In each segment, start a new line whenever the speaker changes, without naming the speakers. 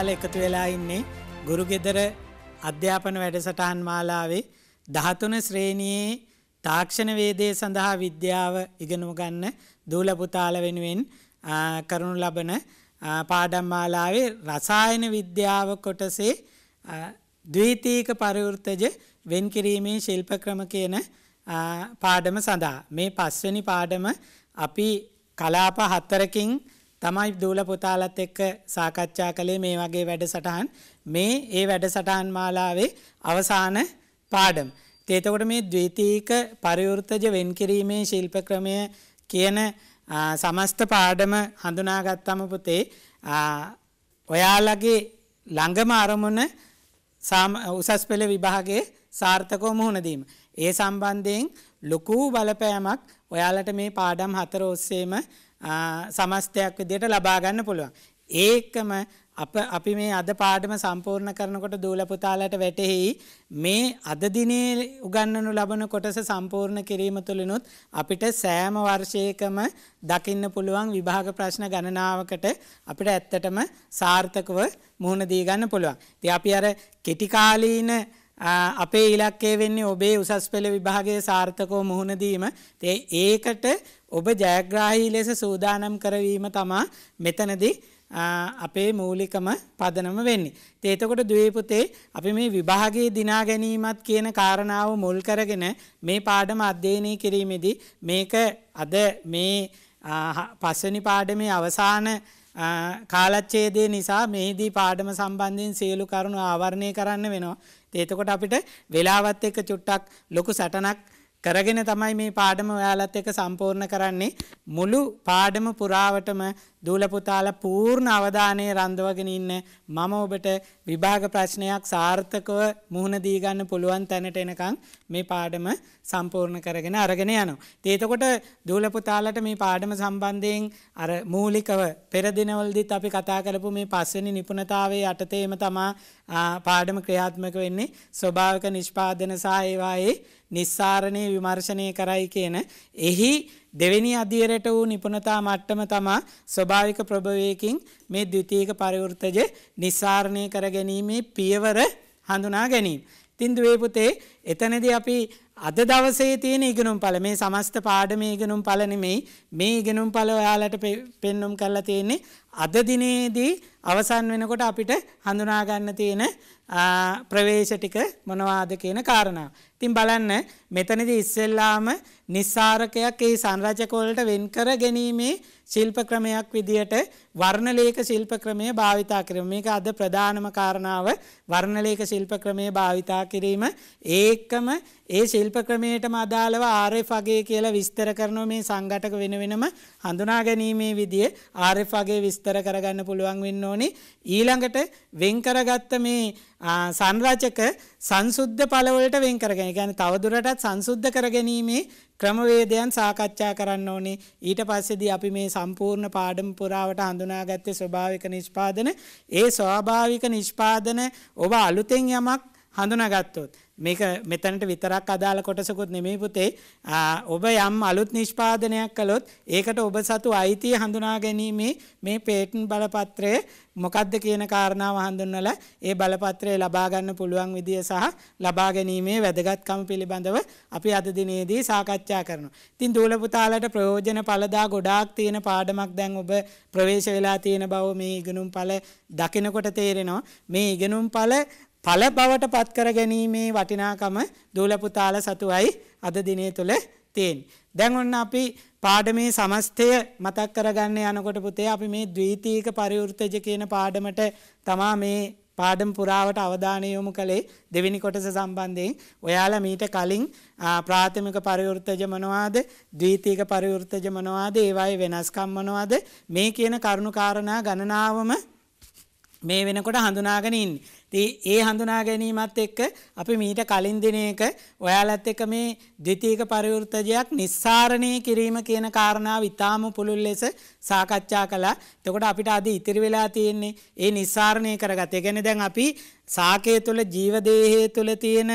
කාලේ එකතු වෙලා ඉන්නේ ගුරු ගෙදර අධ්‍යාපන වැඩසටහන් මාලාවේ 13 ශ්‍රේණියේ තාක්ෂණ වේදයේ සඳහා විද්‍යාව ඉගෙනු ගන්න දූල පුතාල වෙනුවෙන් කරනු ලබන පාඩම් මාලාවේ රසායන විද්‍යාව කොටසේ ද්විතීක පරිවෘත්තජ වෙන්කිරීමේ ශිල්ප ක්‍රම කියන පාඩම සඳහා මේ පස්වෙනි පාඩම අපි කලාප හතරකින් තමයි දූල පුතාලත් එක්ක සාකච්ඡා කළේ මේ වගේ වැඩසටහන් මේ ඒ වැඩසටහන් මාලාවේ අවසාන පාඩම්. තේතකොට මේ ද්වීතීක පරිවෘත්තජ වෙන් කිරීමේ ශිල්ප ක්‍රමය කියන සමස්ත පාඩම හඳුනාගත්තම පුතේ ඔයාලගේ ළඟම අරමුණ උසස් පෙළ විභාගේ සාර්ථකව මුහුණදීම. ඒ සම්බන්ධයෙන් ලොකූ බලපෑමක් ඔයාලට මේ පාඩම් හතර ඔස්සේම සමස්තයක් විදියට ලබා ගන්න පුළුවන්. ඒකම අප අපි මේ අද පාඩම සම්පූර්ණ කරනකොට දූල පුතාලට වැටෙහි මේ අද දිනේ උගන්වනු ලබන කොටස සම්පූර්ණ කිරීම තුළිනුත් අපිට සෑම වර්ෂයකම දකින්න පුළුවන් විභාග ප්‍රශ්න ගණනාවකට අපිට ඇත්තටම සාර්ථකව මුහුණ දී ගන්න පුළුවන්. ඉතින් අපි අර කෙටි කාලීන අපේ ඉලක්කේ වෙන්නේ ඔබේ උසස් පෙළ විභාගයේ සාර්ථකව මුහුණ දීම. ඒකට ඔබ ජයග්‍රාහී ලෙස සූදානම් කරවීම තමා මෙතනදී අපේ මූලිකම පදනම වෙන්නේ. ඒතකොට දවේපුතේ අපි මේ විභාගේ දිනා ගැනීමත් කියන කාරණාව මුල් කරගෙන මේ පාඩම අධ්‍යයනය කිරීමේදී මේක අද මේ පස්සනි පාඩමේ අවසාන කාලච්චේදේ නිසා මෙහිදී පාඩම සම්බන්ධයෙන් සියලු කරුණු ආවරණය කරන්න වෙනවා. ඒතකොට අපිට වෙලාවත් එක චුට්ටක් ලොකු සටනක් කරගෙන තමයි මේ පාඩම ඔයාලත් එක සම්පූර්ණ කරන්නේ මුළු පාඩම පුරාවටම දූලපුතාල පූර්ණ අවධානය රන්දවගෙන ඉන්න මම ඔබට විභාග ප්‍රශ්නයක් සාර්ථකව මුහුණ දීගන්න පුළුවන් තැනට එනකං මේ පාඩම සම්පූර්ණ කරගෙන අරගෙන යනු. තේතකොට දූලපුතාලට මේ පාඩම සම්බන්ධයෙන් අර මූලිකව පෙරදිනවලදිත් අපි කතා කරපු මේ පස්සනි නිපුණතාවේ යටතේම තමා පාඩම ක්‍රියාත්මක වෙන්නේ ස්වභාවක නිෂ්පාදන සහ ඒවායේ නිස්සාරණය විමර්ශනය කරයි කියන එහි දෙවෙනි අධීරයට වූ නිපුණතා මට්ටම තමා ස්වභාවික ප්‍රභවයකින් මේ ද්විතීක පරිවෘත්තජ නිස්සාරණය කර ගැනීමේ පියවර හඳුනා ගැනීම. තින්දුවේ පුතේ එතනදී අපි අද දවසේ තියෙන ඉගෙනුම් පල මේ සමස්ත පාඩම ඉගෙනුම් පල නෙමෙයි මේ ඉගෙනුම් පල ඔයාලට පෙන්නුම් කරලා තියෙන්නේ අද දිනේදී අවසන් වෙනකොට අපිට හඳුනා ගන්න තියෙන ප්‍රවේශ ටික මොනවාද කියන කාරණා. ඉතින් බලන්න මෙතනදී ඉස්සෙල්ලාම නිස්සාරකයක් ඒ සංරචක වලට වෙන් කර ගැනීමේ ශිල්ප ක්‍රමයක් විදියට වර්ණලේඛ ශිල්ප ක්‍රමය භාවිතා කිරීම. මේක අද ප්‍රධානම කාරණාව වර්ණලේඛ ශිල්ප ක්‍රමය භාවිතා කිරීම. ඒකම ඒ ශිල්ප ක්‍රමයටම අදාළව RF අගේ කියලා විස්තර කරනවා මේ සංඝටක වෙන වෙනම හඳුනා ගැනීමේ විදිය RF අගේ විස්තර කරගන්න පුළුවන් වෙන්න ඕනේ ඊළඟට වෙන් කරගත්ත මේ සංරචක සංසුද්ධ පළවලට වෙන් කරගෙන يعني තවදුරටත් සංසුද්ධ කරගැනීමේ ක්‍රමවේදයන් සාකච්ඡා කරන්න ඕනේ ඊට පස්සේදී අපි මේ සම්පූර්ණ පාඩම පුරාවට හඳුනාගත්තේ ස්වභාවික නිෂ්පාදන ඒ ස්වභාවික නිෂ්පාදන ඔබ අලුතෙන් යමක් හඳුනාගත්තොත් මේක මෙතනට විතරක් අදාළ කොටසකුත් නෙමෙයි පුතේ ඔබ යම් අලුත් නිෂ්පාදනයක් කළොත් ඒකට ඔබ සතු අයිතිය හඳුනා ගැනීමේ මේ පේටන් බලපත්‍රය මොකද්ද කියන කාරණාව හඳුන්වලා ඒ බලපත්‍රය ලබා ගන්න පුළුවන් විදිය සහ ලබා ගැනීමේ වැදගත්කම පිළිබඳව අපි අද දිනේදී සාකච්ඡා කරනවා. ඉතින් දූල පුතාලට ප්‍රයෝජන පළදා ගොඩාක් තියෙන පාඩමක් දැන් ඔබ ප්‍රවේශ වෙලා තියෙන බව මේ ඉගෙනුම්ඵල දකිනකොට තේරෙනවා. මේ ඉගෙනුම්ඵල ඵල බවට පත් කර ගැනීමේ වටිනාකම දූලපුතාල සතුවයි අද දිනය තුළ තියෙන. දැන් ඔන්න අපි පාඩමේ සමස්තය මතක් කරගන්න යනකොට පුතේ අපි මේ ද්විතීක පරිවෘත්තජ කියන පාඩමට තමා මේ පාඩම් පුරාවට අවධානය යොමු කළේ දෙවෙනි කොටස සම්බන්ධයෙන් ඔයාලා මීට කලින් ප්‍රාථමික පරිවෘත්තජ මොනවාද ද්විතීක පරිවෘත්තජ මොනවාද ඒවායේ වෙනස්කම් මොනවාද මේ කියන කරුණු කාරණා ගණනාවම මේ වෙනකොට හඳුනාගෙන ඉන්නේ. ඉතින් ඒ හඳුනා ගැනීමත් එක්ක අපි මීට කලින් දිනයක ඔයාලත් එක්ක මේ ද්විතීක පරිවෘත්තජයක් නිස්සාරණය කිරීම කියන කාරණාව ඊටාම පුළුල් ලෙස සාකච්ඡා කළා. එතකොට අපිට අද ඉතිරි වෙලා තියෙන්නේ ඒ නිස්සාරණය කරගත. ඒ කියන්නේ දැන් අපි සාකයේ තුල ජීව දේහයේ තුල තියෙන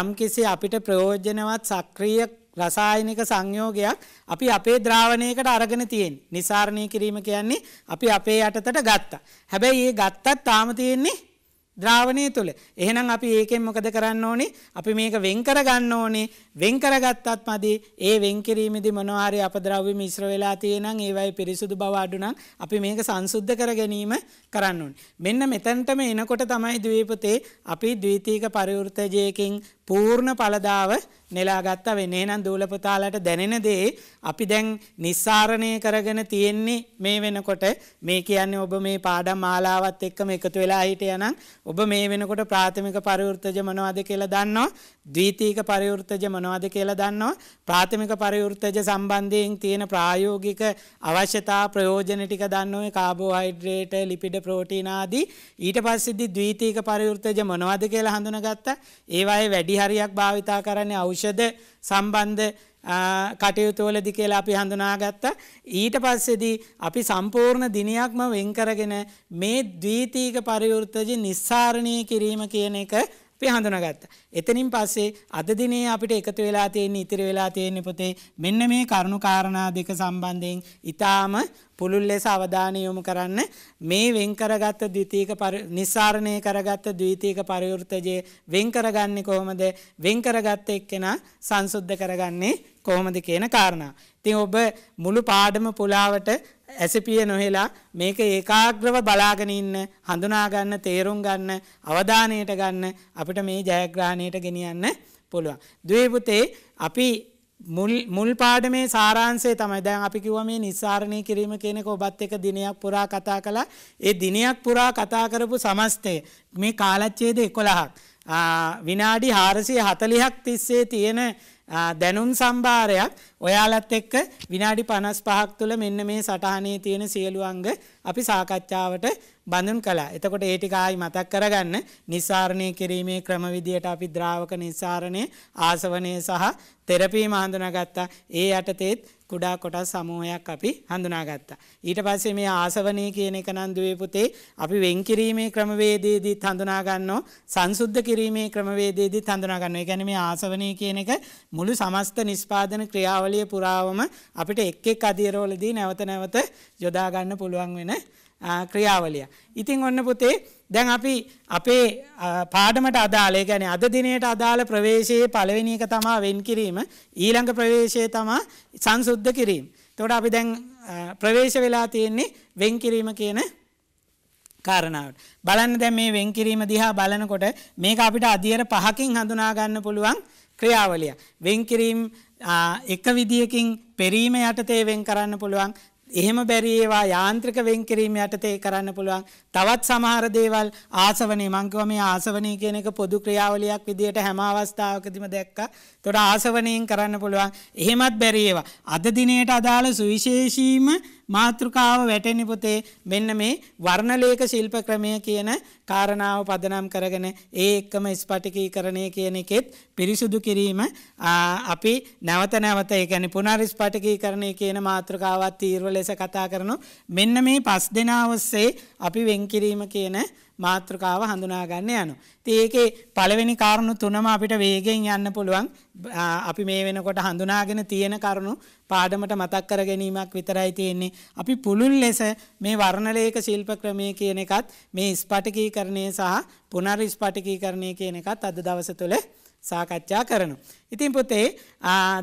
යම්කිසි අපිට ප්‍රයෝජනවත් සක්‍රීය රසායනික සංයෝගයක් අපි අපේ ද්‍රාවණයකට අරගෙන තියෙන් නිසාරණය කිරීම කියන්නේ අපි අපේ යටතට ගත්තා. හැබැයි ඒ ගත්තත් තාම තියෙන්නේ ද්‍රාවණය තුළ එහෙනම් අපි ඒකෙන් මොකද කරන්න ඕනේ අපි මේක වෙන්කර ගන්න ඕනේ වෙන්කර ගත්තත් මදි ඒ වෙන්කිරීමදි මොනවාරි අප ද්‍රව්‍ය මිශ්‍ර වෙලා තියෙනම් ඒවයි පිරිසුදු බව අඩුනම් අපි මේක සංසුද්ධ කර ගැනීම කරන්න ඕනේ මෙන්න මෙතනටම එනකොට තමයි ද්වීපතේ අපි ද්විතීක පරිවෘතජයකින් පූර්ණ පළදාව නෙලාගත්ත වෙන්නේ නම් දූලපුතාලට දැනෙන දේ අපි දැන් නිස්සාරණය කරගෙන තියෙන්නේ මේ වෙනකොට මේ කියන්නේ ඔබ මේ පාඩම් මාලාවත් එක්කම එකතු වෙලා හිටියනම් ඔබ මේ වෙනකොට ප්‍රාථමික පරිවෘත්තජ මොනවද කියලා දන්නවා ද්විතීක පරිවෘත්තජ මොනවද කියලා දන්නවා ප්‍රාථමික පරිවෘත්තජ සම්බන්ධයෙන් තියෙන ප්‍රායෝගික අවශ්‍යතා ප්‍රයෝජන ටික දන්න ඔය කාබෝහයිඩ්‍රේට් ලිපිඩ ප්‍රෝටීන් ආදී ඊට පස්සේදී ද්විතීක පරිවෘත්තජ මොනවද කියලා හඳුනාගත්තා ඒවායේ වැඩි හරියක් භාවිතා කරන්නේ අෞෂධ සම්බන්ධ කටයුතුවලදි කියලා අපි හඳුනාගත්ත. ඊට පස්සෙදී අපි සම්පූර්ණ දිනයක්ම වෙන්කරගෙන මේ දවීතීක පරිවෘත්තජ නිස්සාරණය කිරීම කියන එක අපි හඳුනගත්ත. එතනින් පස්සේ අද දිනේ අපිට එකතු වෙලා තියෙන ඉතිරි වෙලා තියෙන පොතේ මෙන්න මේ කරුණු කාරණා දෙක සම්බන්ධයෙන් ඊටාම පුළුල් ලෙස අවධානය යොමු කරන්න මේ වෙන් කරගත්ත ද්විතීක නිස්සාරණය කරගත්ත ද්විතීක පරිවෘතජය වෙන් කරගන්නේ කොහොමද වෙන් කරගත්ත එක්කෙනා සංසුද්ධ කරගන්නේ කොහොමද කියන කාරණා. ඉතින් ඔබ මුළු පාඩම පුලාවට ඇසපිය නොහෙලා මේක ඒකාග්‍රව බලාගෙන ඉන්න හඳුනා ගන්න තේරුම් ගන්න අවධානයට ගන්න අපිට මේ ජයග්‍රහණය ස්ථානයට ගෙනියන්න පුළුවන්. දවපුතේ අපි මුල් පාඩමේ සාරාන්සේ තමයි දැන් අපි කිව්ව මේ නිස්සාරණය කිරීම කියනක ඔබත් එක දිනයක් පුරා කතා කළා ඒ දිනයක් පුරා කතා කරපු සමස්තය මේ කාලච්චේද එකොළහක් විනාඩි හාරසය හතලිහක් තිස්සේ තියෙන දැනුම් සම්භාරයක් ඔයාලත් එක්ක විනාඩි පනස් පහක් තුළ මෙන්න මේ සටහනේ තියෙන සියලුවංග අපි සාකච්ඡාවට බඳුන් කලා එතකොට ඒටිකායි මතක් කරගන්න නිසාරණය කිරීමේ ක්‍රමවිදියට අපි ද්‍රාවක නිසාරණය ආසවනය සහ තෙරපීම හඳුනාගත්තා ඒ යටතේත් කුඩා කොටස් සමූහයක් අපි හඳුනාගත්තා. ඊට පස්සේ මේ ආසවනය කියන එක නම් දුවේ පුතේ අපි වෙන් කිරීමේ ක්‍රමවේදයේදීත් හඳුනාගන්නෝ සංසුද්ධ කිරීමේ ක්‍රමවේදයේදීත් හඳුනාගන්නවා. ඒ කියන්නේ මේ ආසවනය කියන එක මුළු සමස්ත නිෂ්පාදන ක්‍රියාවලිය පුරාවම අපිට එක් එක් අධීරවලදී නැවත නැවත යොදා ගන්න පුළුවන් වෙන ක්‍රියාවලිය. ඉතින් ඔන්න පුතේ දැන් අපි අපේ පාඩමට අදාළේ ගැන අද දිනයට අදාළ ප්‍රවේශයේ පළවෙනි එක තමා වෙන් කිරීම ඊළඟ ප්‍රවේශය තමා සංසුද්ධ කිරීම. එතකොට අපි දැන් ප්‍රවේශ වෙලා තියෙන්නේ වෙන් කිරීම කියන කාරණාවට. බලන්න දැන් මේ වෙන් කිරීම දිහා බලනකොට මේක අපිට අධ්‍යයන පහකින් හඳුනා ගන්න පුළුවන් ක්‍රියාවලිය. වෙන් කිරීම එක විදියකින් පෙරීම යටතේ වෙන් කරන්න පුළුවන් එහෙම බැරි ඒවා යාන්ත්‍රික වෙන් කිරීම යටතේ කරන්න පුළුවන්. තවත් සමහර දේවල් ආසවනේ මං කිව්වා මේ ආසවනේ කියන එක පොදු ක්‍රියාවලියක් විදියට හැම අවස්ථාවකදීම දැක්කා. ඒතකොට ආසවණයෙන් කරන්න පුළුවන්. එහෙමත් බැරි ඒවා. අද දිනේට අදාළ සුවිශේෂීම මාතෘකාව වැටෙන පුතේ මෙන්න මේ වර්ණලේඛ ශිල්ප ක්‍රමය කියන කාරණාව පදනම් කරගෙන ඒ එක්කම ස්පටිකීකරණය කියන එකෙත් පිරිසුදු කිරීම අපි නැවත නැවත ඒ කියන්නේ පුනරිස්පටිකීකරණය කියන මාතෘකාවත් තීරවල ලෙස කතා කරනු මෙන්න මේ පස් දෙනා ඔස්සේ අපි වෙන්කිරීම කියන මාතෘකාව හඳුනාගන්න යනු. ඒකේ පළවෙනි කාරුණු තුනම අපිට වේගෙන් යන්න පුළුවන් අපි මේ වෙනකොට හඳුනාගෙන තියෙන කරුණු පාඩමට මතක් කර ගැනීමක් විතරයි තියෙන්නේ. අපි පුළුල් ලෙස මේ වර්ණලේක ශිල්ප ක්‍රමය කියන එකත් මේ ස්පටිකීකරණය සහ පුනර් ස්පටිකීකරණය කියන එකත් අද දවස තුළ සාකච්ඡා කරනු. ඉතින් පුතේ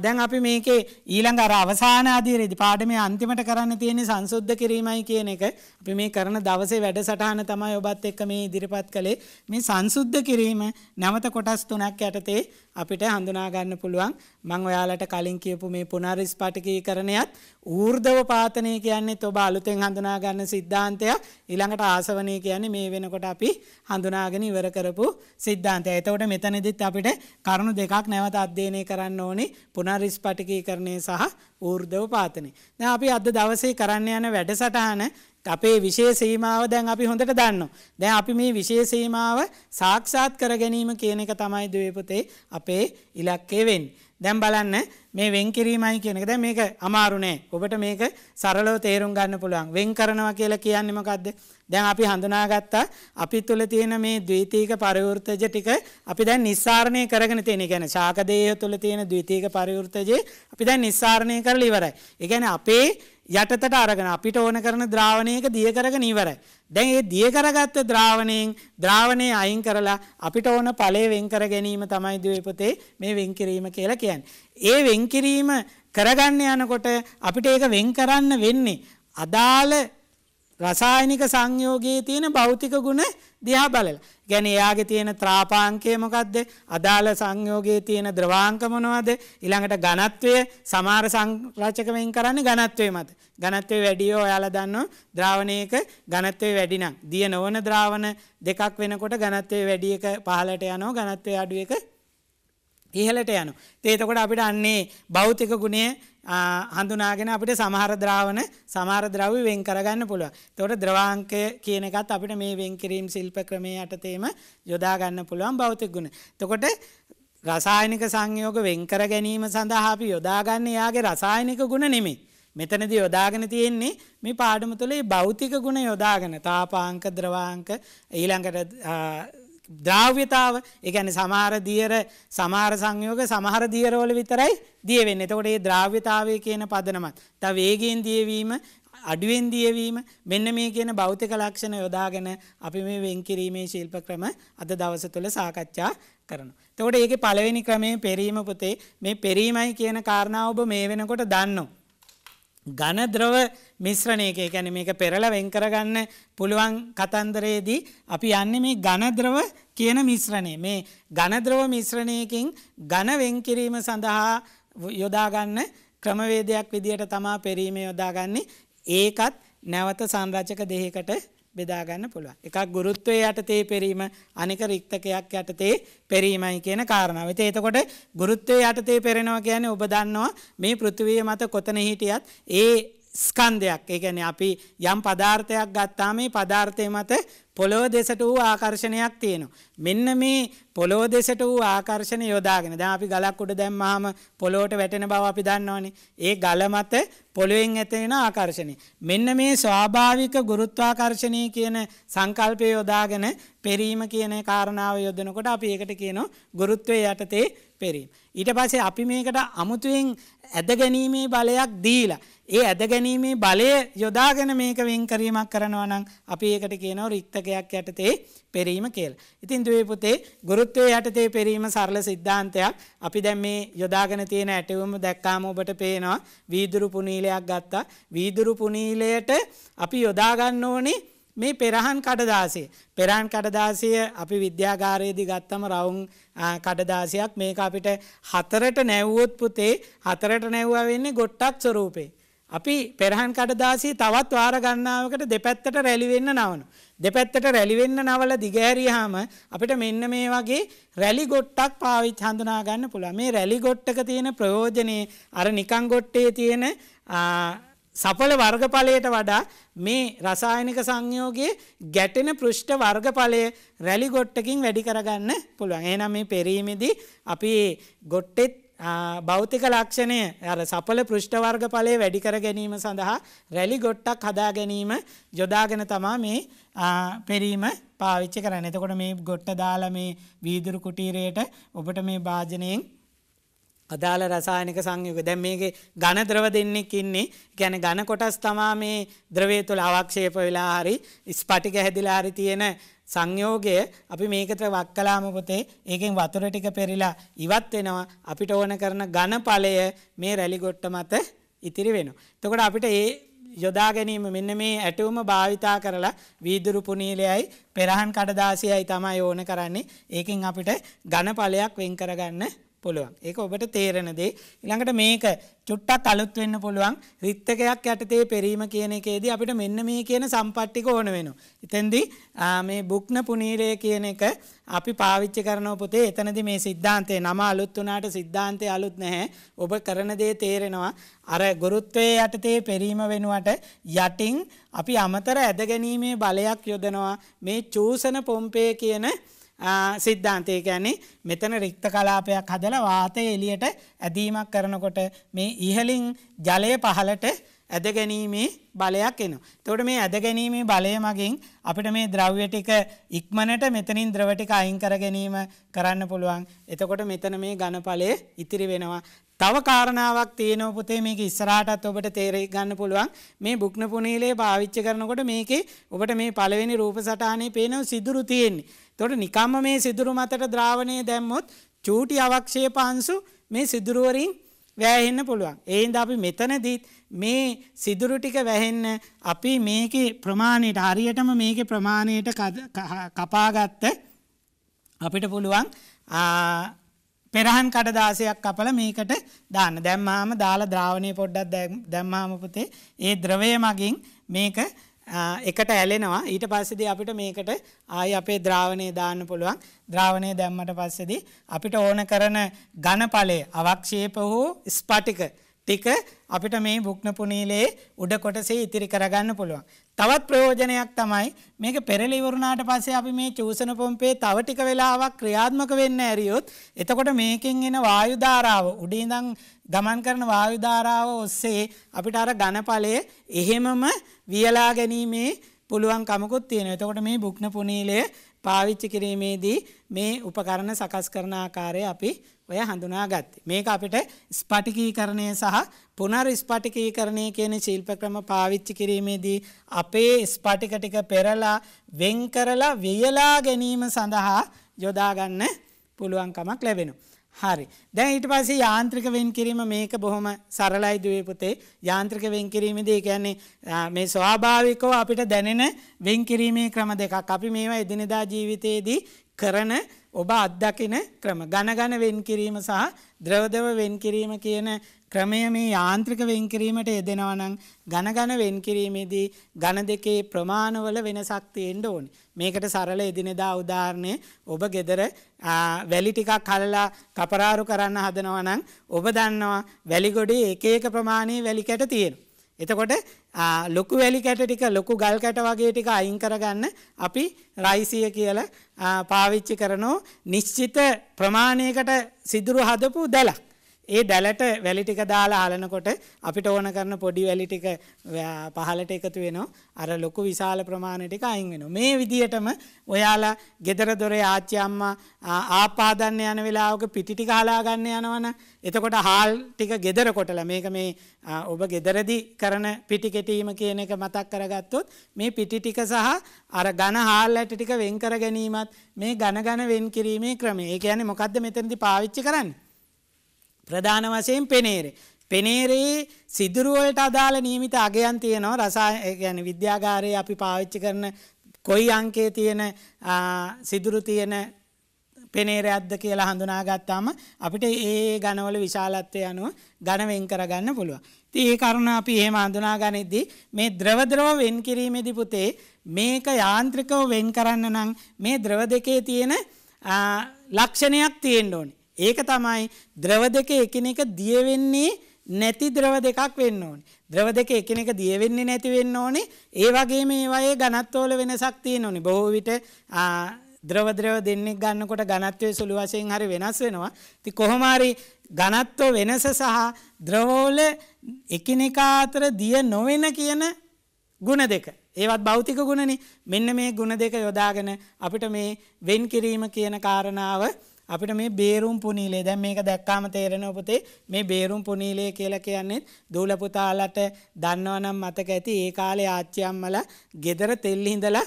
දැන් අපි මේකේ ඊළඟ අර අවසාන අධීරේදී පාඩමේ අන්තිමට කරන්න තියෙන සංසුද්ධ කිරීමයි කියන එක අපි මේ කරන දවසේ වැඩසටහන තමයි ඔබත් එක්ක මේ ඉදිරිපත් කළේ මේ සංසුද්ධ කිරීම නැවත කොටස් තුනක් යටතේ අපිට හඳුනා ගන්න පුළුවන් මම ඔයාලට කලින් කියපු මේ පුනරිස්පටිකීකරණයත් ඌර්ධව පාතනය කියන්නේ ඔබ අලුතෙන් හඳුනා ගන්න සිද්ධාන්තයක් ඊළඟට ආසවණය කියන්නේ මේ වෙනකොට අපි හඳුනාගෙන ඉවර කරපු සිද්ධාන්තය. එතකොට මෙතනදිත් අපිට කරුණු දෙකක් නැවත අත් අධ්‍යයනය කරන්න ඕනේ පුනරිස්පටිකීකරණය සහ ඌර්ධව පාතනය. දැන් අපි අද දවසේ කරන්න යන වැඩසටහන අපේ විශේෂ සීමාව දැන් අපි හොඳට දන්නවා. දැන් අපි මේ විශේෂ සීමාව සාක්ෂාත් කර ගැනීම කියන එක තමයි ද්වේපතේ අපේ ඉලක්කය වෙන්නේ. දැම් බලන්න මේ වෙන් කිරීමයි කියනක දැ මේක අමාරුනේ ඔබට මේක සරලෝ තේරුම් ගන්න පුළුවන් වෙන් කරනවා කියලා කියන්නමකක්ද දැන් අපි හඳුනාගත්තා අපි තුළ තියෙන මේ දවීතීක පරිවෘතජ ටික අපි දැන් නිස්සාරණය කරගෙන තියෙන ගැන ශාකදේය තුළ තියෙන දවීතීක පරිවෘතජය අපි දැන් නිස්සාරණය කර ඉවරයි. ඉගැන අපේ යටතට අරගෙන අපිට ඕන කරන ද්‍රාවණයක දියකරග නීවරයි. දැන් ඒ දියකරගත්ත ද්‍රාවණයෙන් ද්‍රාවණය අයින් කරලා අපිට ඕන පලේ වෙන්කර ගැනීම තමයි දවපතේ මේ වෙන්කිරීම කියලා කියන්. ඒ වෙන්කිරීම කරගන්න යනකොට අපිට ඒක වෙන් කරන්න වෙන්නේ. අදාළ රසායනික සංයෝගයේ තියෙන භෞතික ගුණ දිහා බලලා. ගැන එයාගේ තියෙන ත්‍රාපාංකය මොකක්ද අදාළ සංයෝගයේ තියෙන ද්‍රවාංකමනවද ඉළඟට ගණත්වය සමාර සංරචකමෙන් කරන්න ගණත්වය මත ගණත්වය වැඩියෝ ඔයාල දන්න ද්‍රාවණයක ගණත්වය වැඩිනම් දිය නොවන ද්‍රාවණ දෙකක් වෙනකොට ගණත්වය වැඩියක පහලට යනෝ ගණත්වය අඩුව එක ඉහලට යනු. තේතකොට අපිට අන්නේ භෞතික ගුණය හඳුනාගෙන අපිට සමහර ද්‍රාවන සමහර ද්‍රව්‍ය වෙන් කරගන්න පුළුවන්. එතකොට ද්‍රවාංකය කියන එකත් අපිට මේ වෙන් කිරීම ශිල්ප ක්‍රමයේ යටතේම යොදා ගන්න පුළුවන් භෞතික ගුණ. එතකොට රසායනික සංයෝග වෙන් කර ගැනීම සඳහා අපි යොදා ගන්න යාගේ රසායනික ගුණ නෙමෙයි. මෙතනදී යොදාගෙන තියෙන්නේ මේ පාඩම තුළ භෞතික ගුණ යොදාගෙන තාපාංක ද්‍රවාංක ඊළඟට ද්‍රව්‍යතාව එකන සමහර දියර සමාර සංයෝග සමහර දියරෝල විතරයි දියවෙන්න එතකොට ඒ ද්‍රව්‍යතාවය කියන පදනමත් ත වේගෙන් දියවීම අඩුවෙන් දියවීම මෙන්න මේ කියන බෞතික ලක්ෂණ යොදාගෙන අපි මේ වෙන්කිරීමේ ශිල්ප ක්‍රම අද දවස තුළ සාකච්ඡා කරන. තකොට ඒක පළවෙනි ක්‍රමේ පෙරීම පුතේ මේ පෙරීමයි කියන කාරණාව ඔබ මේ වෙනකොට දන්නවා. ඝන ද්‍රව මිශ්‍රණයක ඒ කියන්නේ මේක පෙරලා වෙන් කරගන්න පුළුවන් කතන්දරයේදී අපි යන්නේ මේ ඝන ද්‍රව කියන මිශ්‍රණය. මේ ඝන ද්‍රව මිශ්‍රණයකින් ඝන වෙන් කිරීම සඳහා යොදා ගන්න ක්‍රමවේදයක් විදියට තමා පෙරීම යොදාගන්නේ. ඒකත් නැවත සංරචක දෙහිකට බෙදා ගන්න පුළුවන්. එකක් ගුරුත්වයේ යටතේ පෙරීම අනික රික්තකයක් යටතේ පෙරීමයි කියන කාරණාව. ඉතින් එතකොට ගුරුත්වයේ යටතේ පෙරෙනවා කියන්නේ ඔබ දන්නවා මේ පෘථිවිය මත කොතන හිටියත් ඒ ස්කන්ධයක් ඒගැන අපි යම් පදාර්ථයක් ගත්තා මේ පදාර්ථය මත පොළොව දෙසට වූ ආකර්ෂණයක් තියෙනවා. මෙන්න මේ පොළොව දෙසට වූ ආකර්ෂණ යොදාගෙන ද අපි ගලක් උඩ දැම්මාම පොළොවට වැටෙන බව අපි දන්නවනේ. ඒ ගල මත පොළොවෙන් ඇතිවෙන ආකර්ෂණය. මෙන්න මේ ස්වාභාවික ගුරුත්වාකර්ෂණය කියන සංකල්පය යොදාගෙන පෙරීම කියන කාරණාව යොදනකොට අපි ඒකට කියනවා ගුරුත්වය යටතේ පෙරීම. ඊට පස්සේ අපි මේකට අමුතුවෙන් ඇද ගැනීමේ බලයක් දීලා. ඒ ඇද ගැනීමේ බලය යොදාගෙන මේක වෙන් කිරීමක් කරනවා නම් අපි ඒකට කියනවා රික්තකයක් යටතේ පෙරීම කියලා. ඉතින් දුවේ පුතේ ගුරුත්වයේ යටතේ පෙරීම සරල સિદ્ધාන්තයක්. අපි දැන් මේ යොදාගෙන තියෙන ඇටවුම දැක්කාම ඔබට පේනවා වීදුරු පුනීලයක් ගත්තා. වීදුරු පුනීලයට අපි යොදා ගන්න ඕනේ මේ පෙරහන් කඩදාසය. පෙරහන් කඩදාසය අපි විද්‍යාගාරයේදී ගත්තම රවුම් කඩදාසයක් මේක අපිට හතරට නැව්වොත් පුතේ හතරට නැව්වා වෙන්නේ ගොට්ටක් ස්වරූපේ. අපි පෙරහන් කඩදාසී තවත් වාර ගණනාවකට දෙපැත්තට රැලි වෙන්න නවන. දෙපැත්තට රැලි වෙන්න නවල දිගෑරියාම අපිට මෙන්න මේ වගේ රැලි ගොට්ටක් පාවිච්චි හඳුනා ගන්න පුළුවන්. මේ රැලි ගොට්ටක තියෙන ප්‍රයෝජනේ අර නිකන් ගොට්ටේ තියෙන සඵල වර්ගඵලයට වඩා මේ රසායනික සංයෝගයේ ගැටෙන පෘෂ්ඨ වර්ගඵලය රැලි ගොට්ටකින් වැඩි කරගන්න පුළුවන්. එහෙනම් මේ පෙරීමේදී අපි ගොට්ටෙත් භෞතික ලක්ෂණය අර සඵල පෘෂ්ඨ වර්ගඵලය වැඩි කර ගැනීම සඳහා රැලි ගොට්ටක් හදා ගැනීම යොදාගෙන තමා මේ පෙරීම පාවිච්චි කරන්නේ. එතකොට මේ ගොට්ට දාලා මේ වීදුරු කුටීරයට ඔබට මේ වාජනයෙන් අදාළ රසායනික සංයුග දැන් මේකේ ඝන ද්‍රව දෙන්නෙක් ඉන්නේ කියන්නේ ඝන කොටස් තමා මේ ද්‍රවය තුළ අවක්ෂේප වෙලා හරි ස්පටික හැදිලා හරි තියෙන සංයෝගය අපි මේකට වක්කලාම පුතේ ඒකෙන් වතුර ටික පෙරිලා ඉවත් වෙනවා අපිට ඕන කරන ඝන ඵලය මේ රැලි ගොට්ට මත ඉතිරි වෙනවා එතකොට අපිට ඒ යොදා ගැනීම මෙන්න මේ ඇටවුම භාවිතා කරලා වීදුරු පුනීලයයි පෙරහන් කඩදාසියයි තමයි ඕන කරන්නේ ඒකෙන් අපිට ඝන ඵලයක් වෙන් කරගන්න පුළුවන් ඒක ඔබට තේරෙන දේ ඉළඟට මේක චුට්ටක් අලුත් වෙන්න පුළුවන් රිත්තකයක් යටතේ පෙරීම කියන එකේදී අපිට මෙන්න මේ කියන සම්පට්ටික ඕන වෙන. ඉතන්දි මේ බුක්න පුනීරය කියන එක අපි පාවිච්චි කරන පොතේ එතනදි මේ සිද්ධාන්තය නම අලුත් වනාට සිද්ධාන්තය අලුත් නැහැ ඔබ කරන දේ තේරෙනවා අර ගොරුත්වය යටතේ පෙරීම වෙනුවට යටින් අපි අමතර ඇදගැනීමේ බලයක් යොදනවා මේ චූසන පොම්පය කියන සිද්ධාන්තය කියන්නේ මෙතන රික්ත කලාපයක් හදලා වාතය එළියට ඇදීමක් කරනකොට මේ ඉහලින් ජලය පහලට ඇදගැනීමේ බලයක් එනවා. එතකොට මේ ඇදගැනීමේ බලය මගින් අපිට මේ ද්‍රව්‍ය ටික ඉක්මනට මෙතනින් ද්‍රව ටික අයින් කර ගැනීම කරන්න පුළුවන්. එතකොට මෙතන මේ ඝනඵලය ඉතිරි වෙනවා. තව කාරණාවක් තියෙනවා පුතේ මේක ඉස්සරහටත් ඔබට තේරෙයි ගන්න පුළුවන්. මේ බුක්න පුනීලේ පාවිච්චි කරනකොට මේකේ ඔබට මේ පළවෙනි රූප සටහනේ පේන සිදුරු තියෙන්නේ. එතකොට නිකම්ම මේ සිදුරු මතට ද්‍රාවණය දැම්මොත් චූටි අවක්ෂේපාංශු මේ සිදුරු වලින් වැහෙන්න පුළුවන්. ඒන්ද අපි මෙතනදීත් මේ සිදුරු ටික වැහෙන්න අපි මේක ප්‍රමාණයට හරියටම මේක ප්‍රමාණයට කපාගත්ත අපිට පුළුවන් පෙරහන් කඩදාසයක් කපල මේකට දාන්න දැම්මාම දාලා ද්‍රාවණය පොඩ්ඩක් දැම්මාමපුතේ ඒ ද්‍රවය මගින් මේක එකට ඇලෙනවා ඊට පස්සේදී අපිට මේකට ආයි අපේ ද්‍රාවණය දාන්න පුළුවන් ද්‍රාවණය දැම්මට පස්සේදී අපිට ඕන කරන ඝනඵලයේ අවක්ෂේප හෝ ස්පටික ටික අපිට මේ බුක්න පුනීලේ උඩ කොටසේ ඉතිරි කරගන්න පුළුවන්. තවත් ප්‍රයෝජනයක් තමයි මේක පෙරලි ඉවරුණාට පස්සේ අපි මේ චූසන පොම්පේ තව ටික වෙලාවක් ක්‍රියාත්මක වෙන්න ඇරියොත් එතකොට මේකෙන් එන වායු ධාරාව උඩින් ඉඳන් ගමන් කරන වායු ධාරාව ඔස්සේ අපිට අර ඝනඵලය එහෙමම වියලා ගැනීමේ පුළුවන් කමකුත් තියෙනවා. එතකොට මේ බුක්න පුනීලය පාවිච්චි කිරීමේදී මේ උපකරණ සකස් කරන ආකාරය අපි ඔය හඳුනාගත්තේ. මේක අපිට ස්පටිකීකරණය සහ පුනර් ස්පටිකීකරණය කියන ශිල්ප ක්‍රම පාවිච්චි කිරීමේදී අපේ ස්පටික ටික පෙරලා වෙන් කරලා වෙයලා ගැනීම සඳහා යොදා ගන්න පුළුවන්කමක් ලැබෙනවා. හරි. දැන් ඊට පස්සේ යාන්ත්‍රික වෙන් කිරීම මේක බොහොම සරලයි දුවේ පුතේ. යාන්ත්‍රික වෙන් කිරීමේදී කියන්නේ මේ ස්වාභාවිකව අපිට දැනෙන වෙන් කිරීමේ ක්‍රම දෙකක්. අපි මේවා එදිනෙදා ජීවිතයේදී කරන ඔබ අත්දකින ක්‍රම. ඝන ඝන වෙන් කිරීම සහ ද්‍රවදව වෙන් කිරීම කියන ක්‍රමය මේ යාන්ත්‍රික වෙන් කිරීමට යෙදෙනවා නම් ඝන ඝන වෙන් කිරීමේදී ඝන දෙකේ ප්‍රමාණවල වෙනසක් තියෙන්න ඕනේ. මේකට සරල එදිනෙදා උදාහරණය ඔබ gedara වැලි ටිකක් හලලා කපරාරු කරන්න හදනවා නම් ඔබ දන්නවා වැලි ගොඩේ එක එක ප්‍රමාණයේ වැලි කැට තියෙනවා. එතකොට ලොකු වැලි කැට ටික ලොකු ගල් කැට වගේ ටික අයින් කරගන්න අපි රයිසිය කියලා පාවිච්චි කරනෝ නිශ්චිත ප්‍රමාණයකට සිදුරු හදපු දැලක්. ඒ දැලට වැලි ටික දාලා හලනකොට අපිට ඕන කරන පොඩි වැලි ටික පහලට එකතු වෙනවා. අර ලොකු විශාල ප්‍රමාණය ටික අයින් වෙනවා. මේ විදිහටම ඔයාලා ගෙදර දොරේ ආච්චි අම්මා ආපාදන්න යන වෙලාවක පිටි ටික හලා ගන්න යනවනේ. එතකොට හාල් ටික ගෙදර කොටලා මේක මේ ඔබ ගෙදරදී කරන පිටි කෙටීම කියන එක මතක් කරගත්තොත් මේ පිටි ටික සහ අර ඝන හාල් ඇට ටික වෙන් කර ගැනීමත් මේ ඝන ඝන වෙන් කිරීමේ ක්‍රමය. ඒ කියන්නේ මොකද්ද මෙතනදී පාවිච්චි කරන්නේ? ප්‍රධාන වශයෙන් පෙනේරේ. පෙනේරේ සිදුරුවලට අදාළ නියමිත අගයන් තියෙනවා රසා ගැන විද්‍යාගාරයේ අපි පාවිච්චි කරන කොයි අංකේ තියෙන සිදුරු තියෙන පෙනේරයක්ද කියලා හඳුනාගත්තාම අපිට ඒ ගණවල විශාලත්වය අනුව ගණ වෙන් කරගන්න පුළුවන්. ඉතින් ඒ කරුණ අපි එහෙම හඳුනාගනිද්දී මේ ද්‍රව ද්‍රව වෙන් කිරීමේදී පුතේ මේක යාන්ත්‍රිකව වෙන් කරන්න නම් මේ ද්‍රව දෙකේ තියෙන ලක්ෂණයක් තියෙන්න ඕනේ. ඒක තමයි ද්‍රව දෙක එකිනෙක දිය වෙන්නේ නැති ද්‍රව දෙකක් වෙන්න ඕනේ. ද්‍රව දෙක එකිනෙක දිය වෙන්නේ නැති වෙන්න ඕනේ. ඒ වගේම ඒවායේ ඝනත්වවල වෙනසක් තියෙන ඕනේ. බොහෝ විට ද්‍රව ද්‍රව දෙන්නේ ගන්නකොට ඝනත්වයේ සුළු වශයෙන් හරි වෙනස් වෙනවා. ඉතින් කොහොම හරි ඝනත්ව වෙනස සහ ද්‍රවවල එකිනෙකා අතර දිය නොවන කියන ಗುಣ දෙක. ඒවත් භෞතික ගුණනේ. මෙන්න මේ ಗುಣ දෙක යොදාගෙන අපිට මේ වෙන් කිරීම කියන කාරණාව අපිට මේ බේරුම් පුනීලේ දැන් මේක දැක්කාම තේරෙන ඔපතේ මේ බේරුම් පුනීලේ කියලා කියන්නේ දූල පුතාලට දන්නවනම් මතක ඇති ඒ කාලේ ආච්චි අම්මලා ගෙදර තෙල් ඉඳලා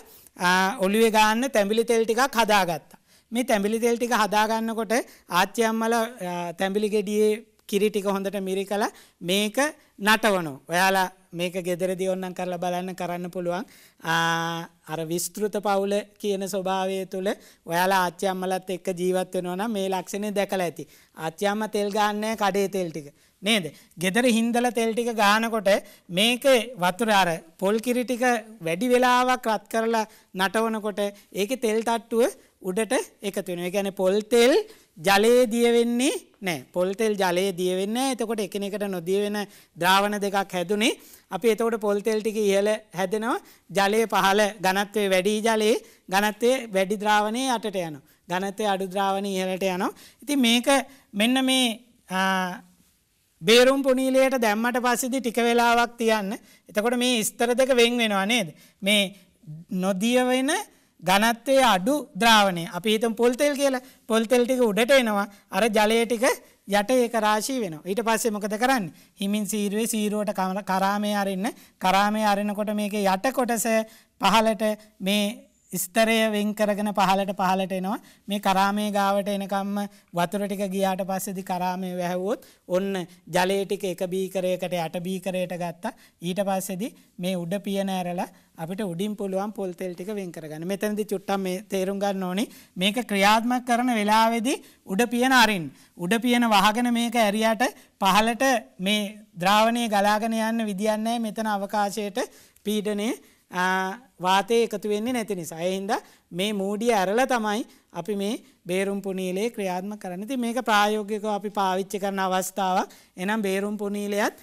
ඔළුවේ ගාන්න තැඹිලි තෙල් ටිකක් හදාගත්තා. මේ තැඹිලි තෙල් ටික හදාගන්නකොට ආච්චි අම්මලා තැඹිලි ගෙඩියේ කිරි ටික හොඳට මිරිකලා මේක නටවනු. ඔයාලා මේක ගෙදරදී ඔන්නම් කරලා බලන්න කරන්න පුළුවන්. අර විස්තෘත පවුල කියන ස්වභාවය තුළ ඔයාලා ආච්චි අම්මලත් එක්ක ජීවත් වෙනවා නම් මේ ලක්ෂණය දැකලා ඇති. ආච්චි අම්මා තෙල් ගන්නෑ කඩේ තෙල් ටික. නේද? ගෙදර හින්දලා තෙල් ටික ගානකොට මේක වතුර අර පොල් කිරි ටික වැඩි වෙලාවක් රත් කරලා නටවනකොට ඒකේ තෙල් තට්ටුව උඩට එකතු වෙනවා. ඒ කියන්නේ පොල් තෙල් ජලයේ දියවෙන්නේ නෑ පොල්තෙල් ජලයේ දියවෙන්න එතකොට එකනෙකට නොදියවෙන ද්‍රාවණ දෙකක් හැදුනේ අපි එතකොට පොල්තෙල් ටික ඉහල හැදෙනවා ජලය පහල ගනත්වේ වැඩි ජලයේ ගනත්වේ වැඩි ද්‍රාවණය අටට යන. ගනතය අඩු ද්‍රාවණ ඉහලට යනවා. ඉති මේක මෙන්න මේ බේරුම් පුනීලයට දැම්මට පසිදි ටික වෙලාවක් තියන්න එතකොට මේ ස්තර දෙක වෙන් වෙනවා නේද. මේ නොදියවෙන ඝනත්වය අඩු ද්‍රාවණය. අපි හිතමු පොල් තෙල් කියලා. පොල් තෙල් ටික උඩට එනවා. අර ජලය ටික යට ඒක රාශී වෙනවා. ඊට පස්සේ මොකද කරන්නේ? හිමින් සීරුවේ සීරුවට කරාමේ අරින්න. කරාමේ අරිනකොට මේකේ යට කොටස පහලට මේ ස්තරය වෙන් කරගෙන පහලට පහලට එනවා මේ කරාමේ ගාවට එනකම්ම වතුර ටික ගියාට පස්සේදි කරාමේ වැහුවොත් ඔන්න ජලය ටික එක බීකරයකට යට බීකරයට ගත්තා ඊට පස්සේදි මේ උඩ පියන ඇරලා අපිට උඩින් පුළුවන් පොල් තෙල් ටික වෙන් කරගන්න. මෙතනදී චුට්ටක් මේ තේරුම් ගන්න ඕනේ මේක ක්‍රියාත්මක කරන වෙලාවේදී උඩ පියන අරින් උඩ පියන වහගෙන මේක ඇරියට පහලට මේ ද්‍රාවණය ගලාගෙන යන්න විදියක් නැහැ මෙතන අවකාශයට පීඩනයේ වාතය එකතු වෙන්නේ නැති නිසා. ඒ හින්දා මේ මූඩිය ඇරලා තමයි අපි මේ බේරුම් පුනීලේ ක්‍රියාත්මක කරන්නේ. ඉතින් මේක ප්‍රායෝගිකව අපි පාවිච්චි කරන අවස්ථාවක්. එහෙනම් බේරුම් පුනීලයත්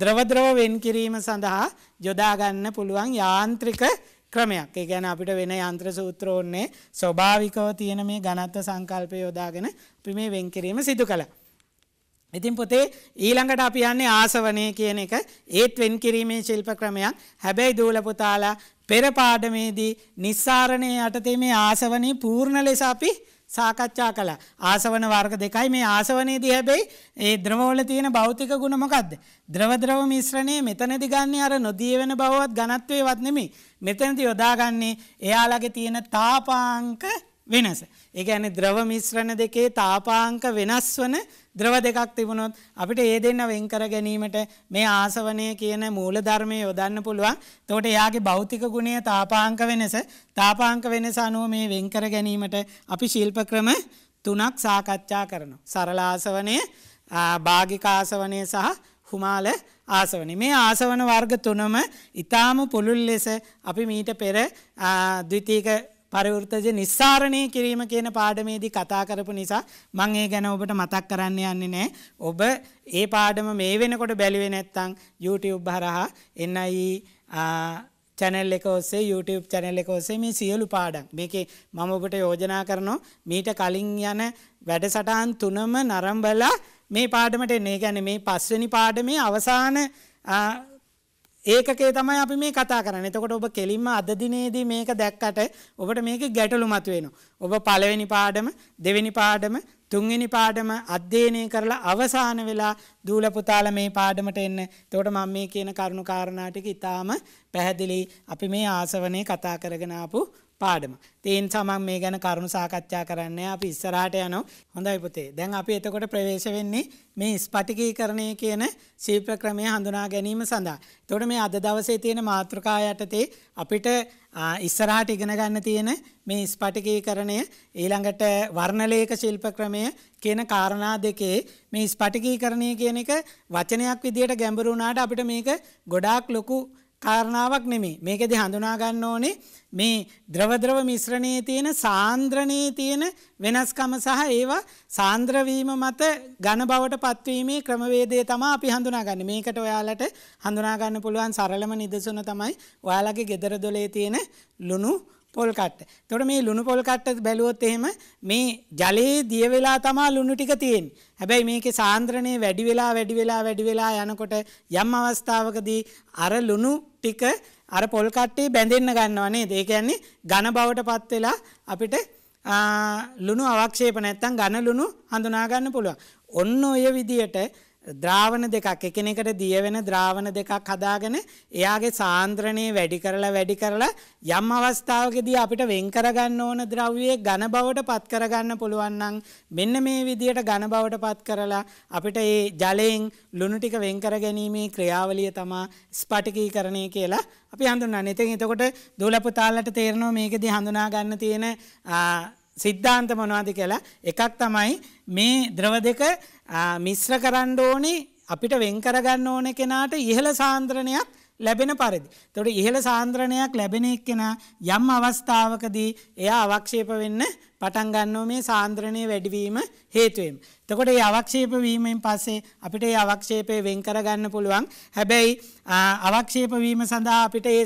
ද්‍රව ද්‍රව වෙන් කිරීම සඳහා යොදා ගන්න පුළුවන් යාන්ත්‍රික ක්‍රමයක්. ඒ කියන්නේ අපිට වෙන යන්ත්‍ර සූත්‍ර ඕනේ ස්වභාවිකව තියෙන මේ ඝනත්ව සංකල්පය යොදාගෙන අපි මේ වෙන් කිරීම සිදු කළා. ඉතින් පොතේ ඊළඟට අපි යන්නේ ආසවනය කියන එක ඒත් වෙන් කිරීමේ ශිල්ප ක්‍රමයක් හැබැයි දූල පුතාලා පෙර පාඩමේදී නිස්සාරණයේ යටතේ මේ ආසවනේ පූර්ණ ලෙස අපි සාකච්ඡා කළා. ආසවන වර්ග දෙකයි මේ ආසවනේදී හැබැයි ඒ ද්‍රවවල තියෙන භෞතික ගුණ මොකද්ද? ද්‍රව ද්‍රව මිශ්‍රණය මෙතනදී ගන්නේ අර නොදී වෙන බවවත් ඝනත්වයවත් නෙමෙයි. මෙතනදී යොදාගන්නේ එයාලගේ තියෙන තාපාංක වෙනස. ඒ කියන්නේ ද්‍රව මිශ්‍රණ දෙකේ තාපාංක වෙනස් වන ද්‍රව දෙකක් තිබුණොත් අපිට ඒ දෙන්න වෙන්කර ගැනීමට මේ ආසවනය කියන මූල ධර්මය යොදන්න පුළුවන්. එතකොට එයාගේ භෞතික ගුණය තාපාංක වෙනස තාපාංක වෙනස අනුව මේ වෙන්කර ගැනීමට අපි ශිල්ප ක්‍රම තුනක් සාකච්ඡා කරනවා. සරල ආසවනය, භාගික ආසවනය සහ හුමාල ආසවනි. මේ ආසවන වර්ග තුනම ඊටාම පුළුල් ලෙස අපි මීට පෙර ද්විතීක පරිවෘතජ නිස්සාරණය කිරීම කියන පාඩමේදී කතා කරපු නිසා මං ඒ ගැන ඔබට මතක් කරන්න යන්නේ නෑ ඔබ ඒ පාඩම මේ වෙනකොට බැලිවේ නැත්තං YouTube හරහා එන්නයි චැනල් එක ඔස්සේ YouTube චැනල් එක ඔස්සේ මේ සියලු පාඩම් මේකේ මම ඔබට යෝජනා කරනවා මීට කලින් යන වැඩසටහන් තුනම නරම්බලා මේ පාඩමට එන්නේ ගැන මේ පස්වෙනි පාඩමේ අවසාන ඒකේ තමයි අපි මේ කතා කරන්නේ. එතකොට ඔබ කෙලින්ම අද දිනේදී මේක දැක්කට ඔබට මේකේ ගැටලු මතුවෙනවා. ඔබ පළවෙනි පාඩම, දෙවෙනි පාඩම, තුන්වෙනි පාඩම අධ්‍යයනය කරලා අවසාන වෙලා දූල පුතාලා මේ පාඩමට එන්න. එතකොට මම මේ කියන කරුණු කාරණා ටික ඊටාම පැහැදිලි අපි මේ ආසවණේ කතා කරගෙන ආපු පාඩම. තීන් සමන් මේ ගැන කරුණු සාකච්ඡා කරන්න අපි ඉස්සරහට යනවා. හොඳයි පුතේ. දැන් අපි එතකොට ප්‍රවේශ වෙන්නේ මේ ස්පටිකීකරණය කියන ශිල්ප ක්‍රමය හඳුනා ගැනීම සඳහා. එතකොට මේ අද දවසේ තියෙන මාතෘකා යටතේ අපිට ඉස්සරහට ඉගෙන ගන්න තියෙන මේ ස්පටිකීකරණය ඊළඟට වර්ණලේඛ ශිල්ප ක්‍රමය කියන කාරණා දෙකේ මේ ස්පටිකීකරණය කියන එක වචනයක් විදිහට ගැඹුරු වුණාට අපිට මේක ගොඩාක් ලොකු කාරණාවක් නෙමේ. මේකෙදි හඳුනා ගන්න ඕනේ මේ ද්‍රව ද්‍රව මිශ්‍රණයේ තියෙන සාන්ද්‍රණයේ තියෙන වෙනස්කම සහ ඒවා සාන්ද්‍ර වීම මත ඝන බවට පත්වීමේ ක්‍රමවේදය තමයි අපි හඳුනාගන්නේ. මේකට ඔයාලට හඳුනා ගන්න පුළුවන් සරලම නිදසුන තමයි ඔයාලගේ ගෙදර දොලේ තියෙන ලුණු පොල් කට්ට. එතකොට මේ ලුණු පොල් කට්ට බැලුවොත් එහෙම මේ ජලයේ දිය වෙලා තමයි ලුණු ටික තියෙන්නේ. හැබැයි මේකේ සාන්ද්‍රණය වැඩි වෙලා වැඩි වෙලා වැඩි වෙලා යනකොට යම් අවස්ථාවකදී අර ලුණු ටික අර පොල් කට්ටේ බැඳෙන්න ගන්නවා නේද? ඒ කියන්නේ ඝන බවටපත් වෙලා අපිට ලුණු අවක්ෂේප නැත්තම් ඝන ලුණු හඳුනා ගන්න පුළුවන්. ඔන්න ඔය විදියට ද්‍රාවණ දෙකක් එකනෙකට දියවෙන ද්‍රාවණ දෙකක් හදාගෙන එයාගේ සාන්ද්‍රණය වැඩි කරලා වැඩි කරලා යම් අවස්ථාවකදී අපිට වෙන්කරගන්න ඕන ද්‍රව්වයේ ඝන බවට පත් කරගන්න පුළුවන් නම් මෙන්න මේ විදියට ඝන බවට පත් කරලා අපිට ඒ ජලයෙන් ලුණු ටික වෙන්කර ගැනීමේ ක්‍රියාවලිය තමයි ස්පටිකීකරණය කියලා අපි හඳුන්වන්නේ. ඉතින් එතකොට දෝලපතාලට තේරෙනවා මේකදී හඳුනා ගන්න තියෙන සිද්ධාන්ත මොනවාද කියලා එකක් තමයි මේ ද්‍රව දෙක මිශ්‍ර කරන්න ඕනේ අපිට වෙන් කරගන්න ඕන කෙනාට ඉහළ සාන්ද්‍රණයක් ලැබෙන පරිදි. තොට ඉහළ සාන්ද්‍රණයක් ලැබෙන එක්කෙන යම් අවස්ථාවකදී එයා අවක්ෂේප වෙන්න පටන් ගන්නෝ මේ සාන්ද්‍රණය වැඩිවීම හේතුවෙන්. තකොට ඒ අවක්ෂේප වීමෙන් පස්සේ අපිට ඒ අවක්ෂේපය වෙන් කරගන්න පුළුවන්. හැබැයි අවක්ෂේප වීම සඳහා අපිට ඒ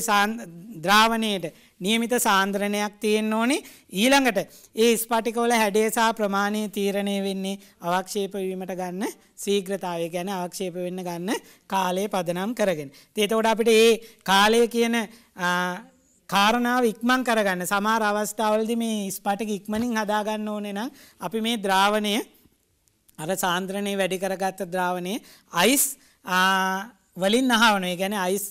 ද්‍රාවණයට නියමිත සාන්ද්‍රණයක් තියෙන්න ඕනේ ඊළඟට ඒ ස්පටිකවල හැඩේ සහ ප්‍රමාණය තීරණය වෙන්නේ අවක්ෂේප වීමට ගන්න සීග්‍රතාවය ගැන අවක්ෂේප වෙන්න ගන්න කාලය පදනම් කරගෙන. තේතකොට අපිට ඒ කාලය කියන කාරණාව ඉක්මන් කරගන්න සමාර අවස්ථාවලදි මේ ස්පටික ඉක්මනින් හදාගන්න ඕනේ නම් අපි මේ ද්‍රාවණය අර සාන්ද්‍රණය වැඩි කරගත්ත ද්‍රාවණය අයිස් වලින් අහවන ගැන අයිස්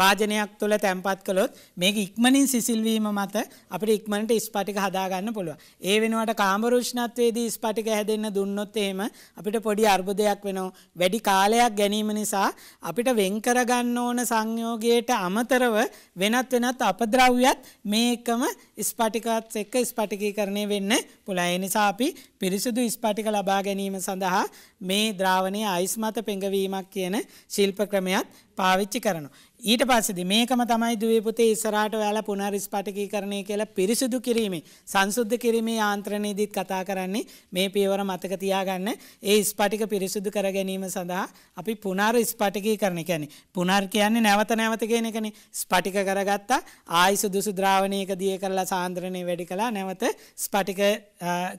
භාජනයක් තුළ තැන්පත් කළොත් මේක ඉක්මනින් සිසිල්වීම මත අපිට ඉක්මනට ස්පටික හදාගන්න පුළුවන්. ඒ වෙනුවට කාමර උෂ්ණත්වයේදී ස්පටික හැදෙන්න දුන්නොත් එහෙම අපිට පොඩි අර්බුදයක් වෙනවා. වැඩි කාලයක් ගැනීම නිසා අපිට වෙන් කරගන්න ඕන සංයෝගයට අමතරව වෙනත් වෙනත් අපද්‍රව්‍යත් මේකම ස්පටිකත් එක්ක ස්පටිකීකරණය වෙන්න පුළුවන්. ඒ නිසා අපි පිරිසුදු ස්පටික ලබා ගැනීම සඳහා මේ ද්‍රාවණයේ අයිස්මත පෙඟවීමක් කියන ශිල්ප ක්‍රමයක් පාවිච්චි කරනවා. ඊට පස්සෙදි මේකම තමයි දුවේ පුතේ ඉස්සරහට ඔයාලා පුනරිස්පටකීකරණය කියලා පිරිසුදු කිරීමේ සංසුද්ධ කිරීමේ යාන්ත්‍රණයේදීත් කතා කරන්නේ මේ පියවර මතක තියාගන්න ඒ ස්පටික පිරිසුදු කර ගැනීම සඳහා අපි පුනර ස්පටිකීකරණය කියන්නේ පුනර් කියන්නේ නැවත නැවත කියන එකනේ ස්පටික කරගත්තා ආයි සුදුසු ද්‍රාවණයක දිය කරලා සාන්ද්‍රණය වැඩි කළා නැවත ස්පටික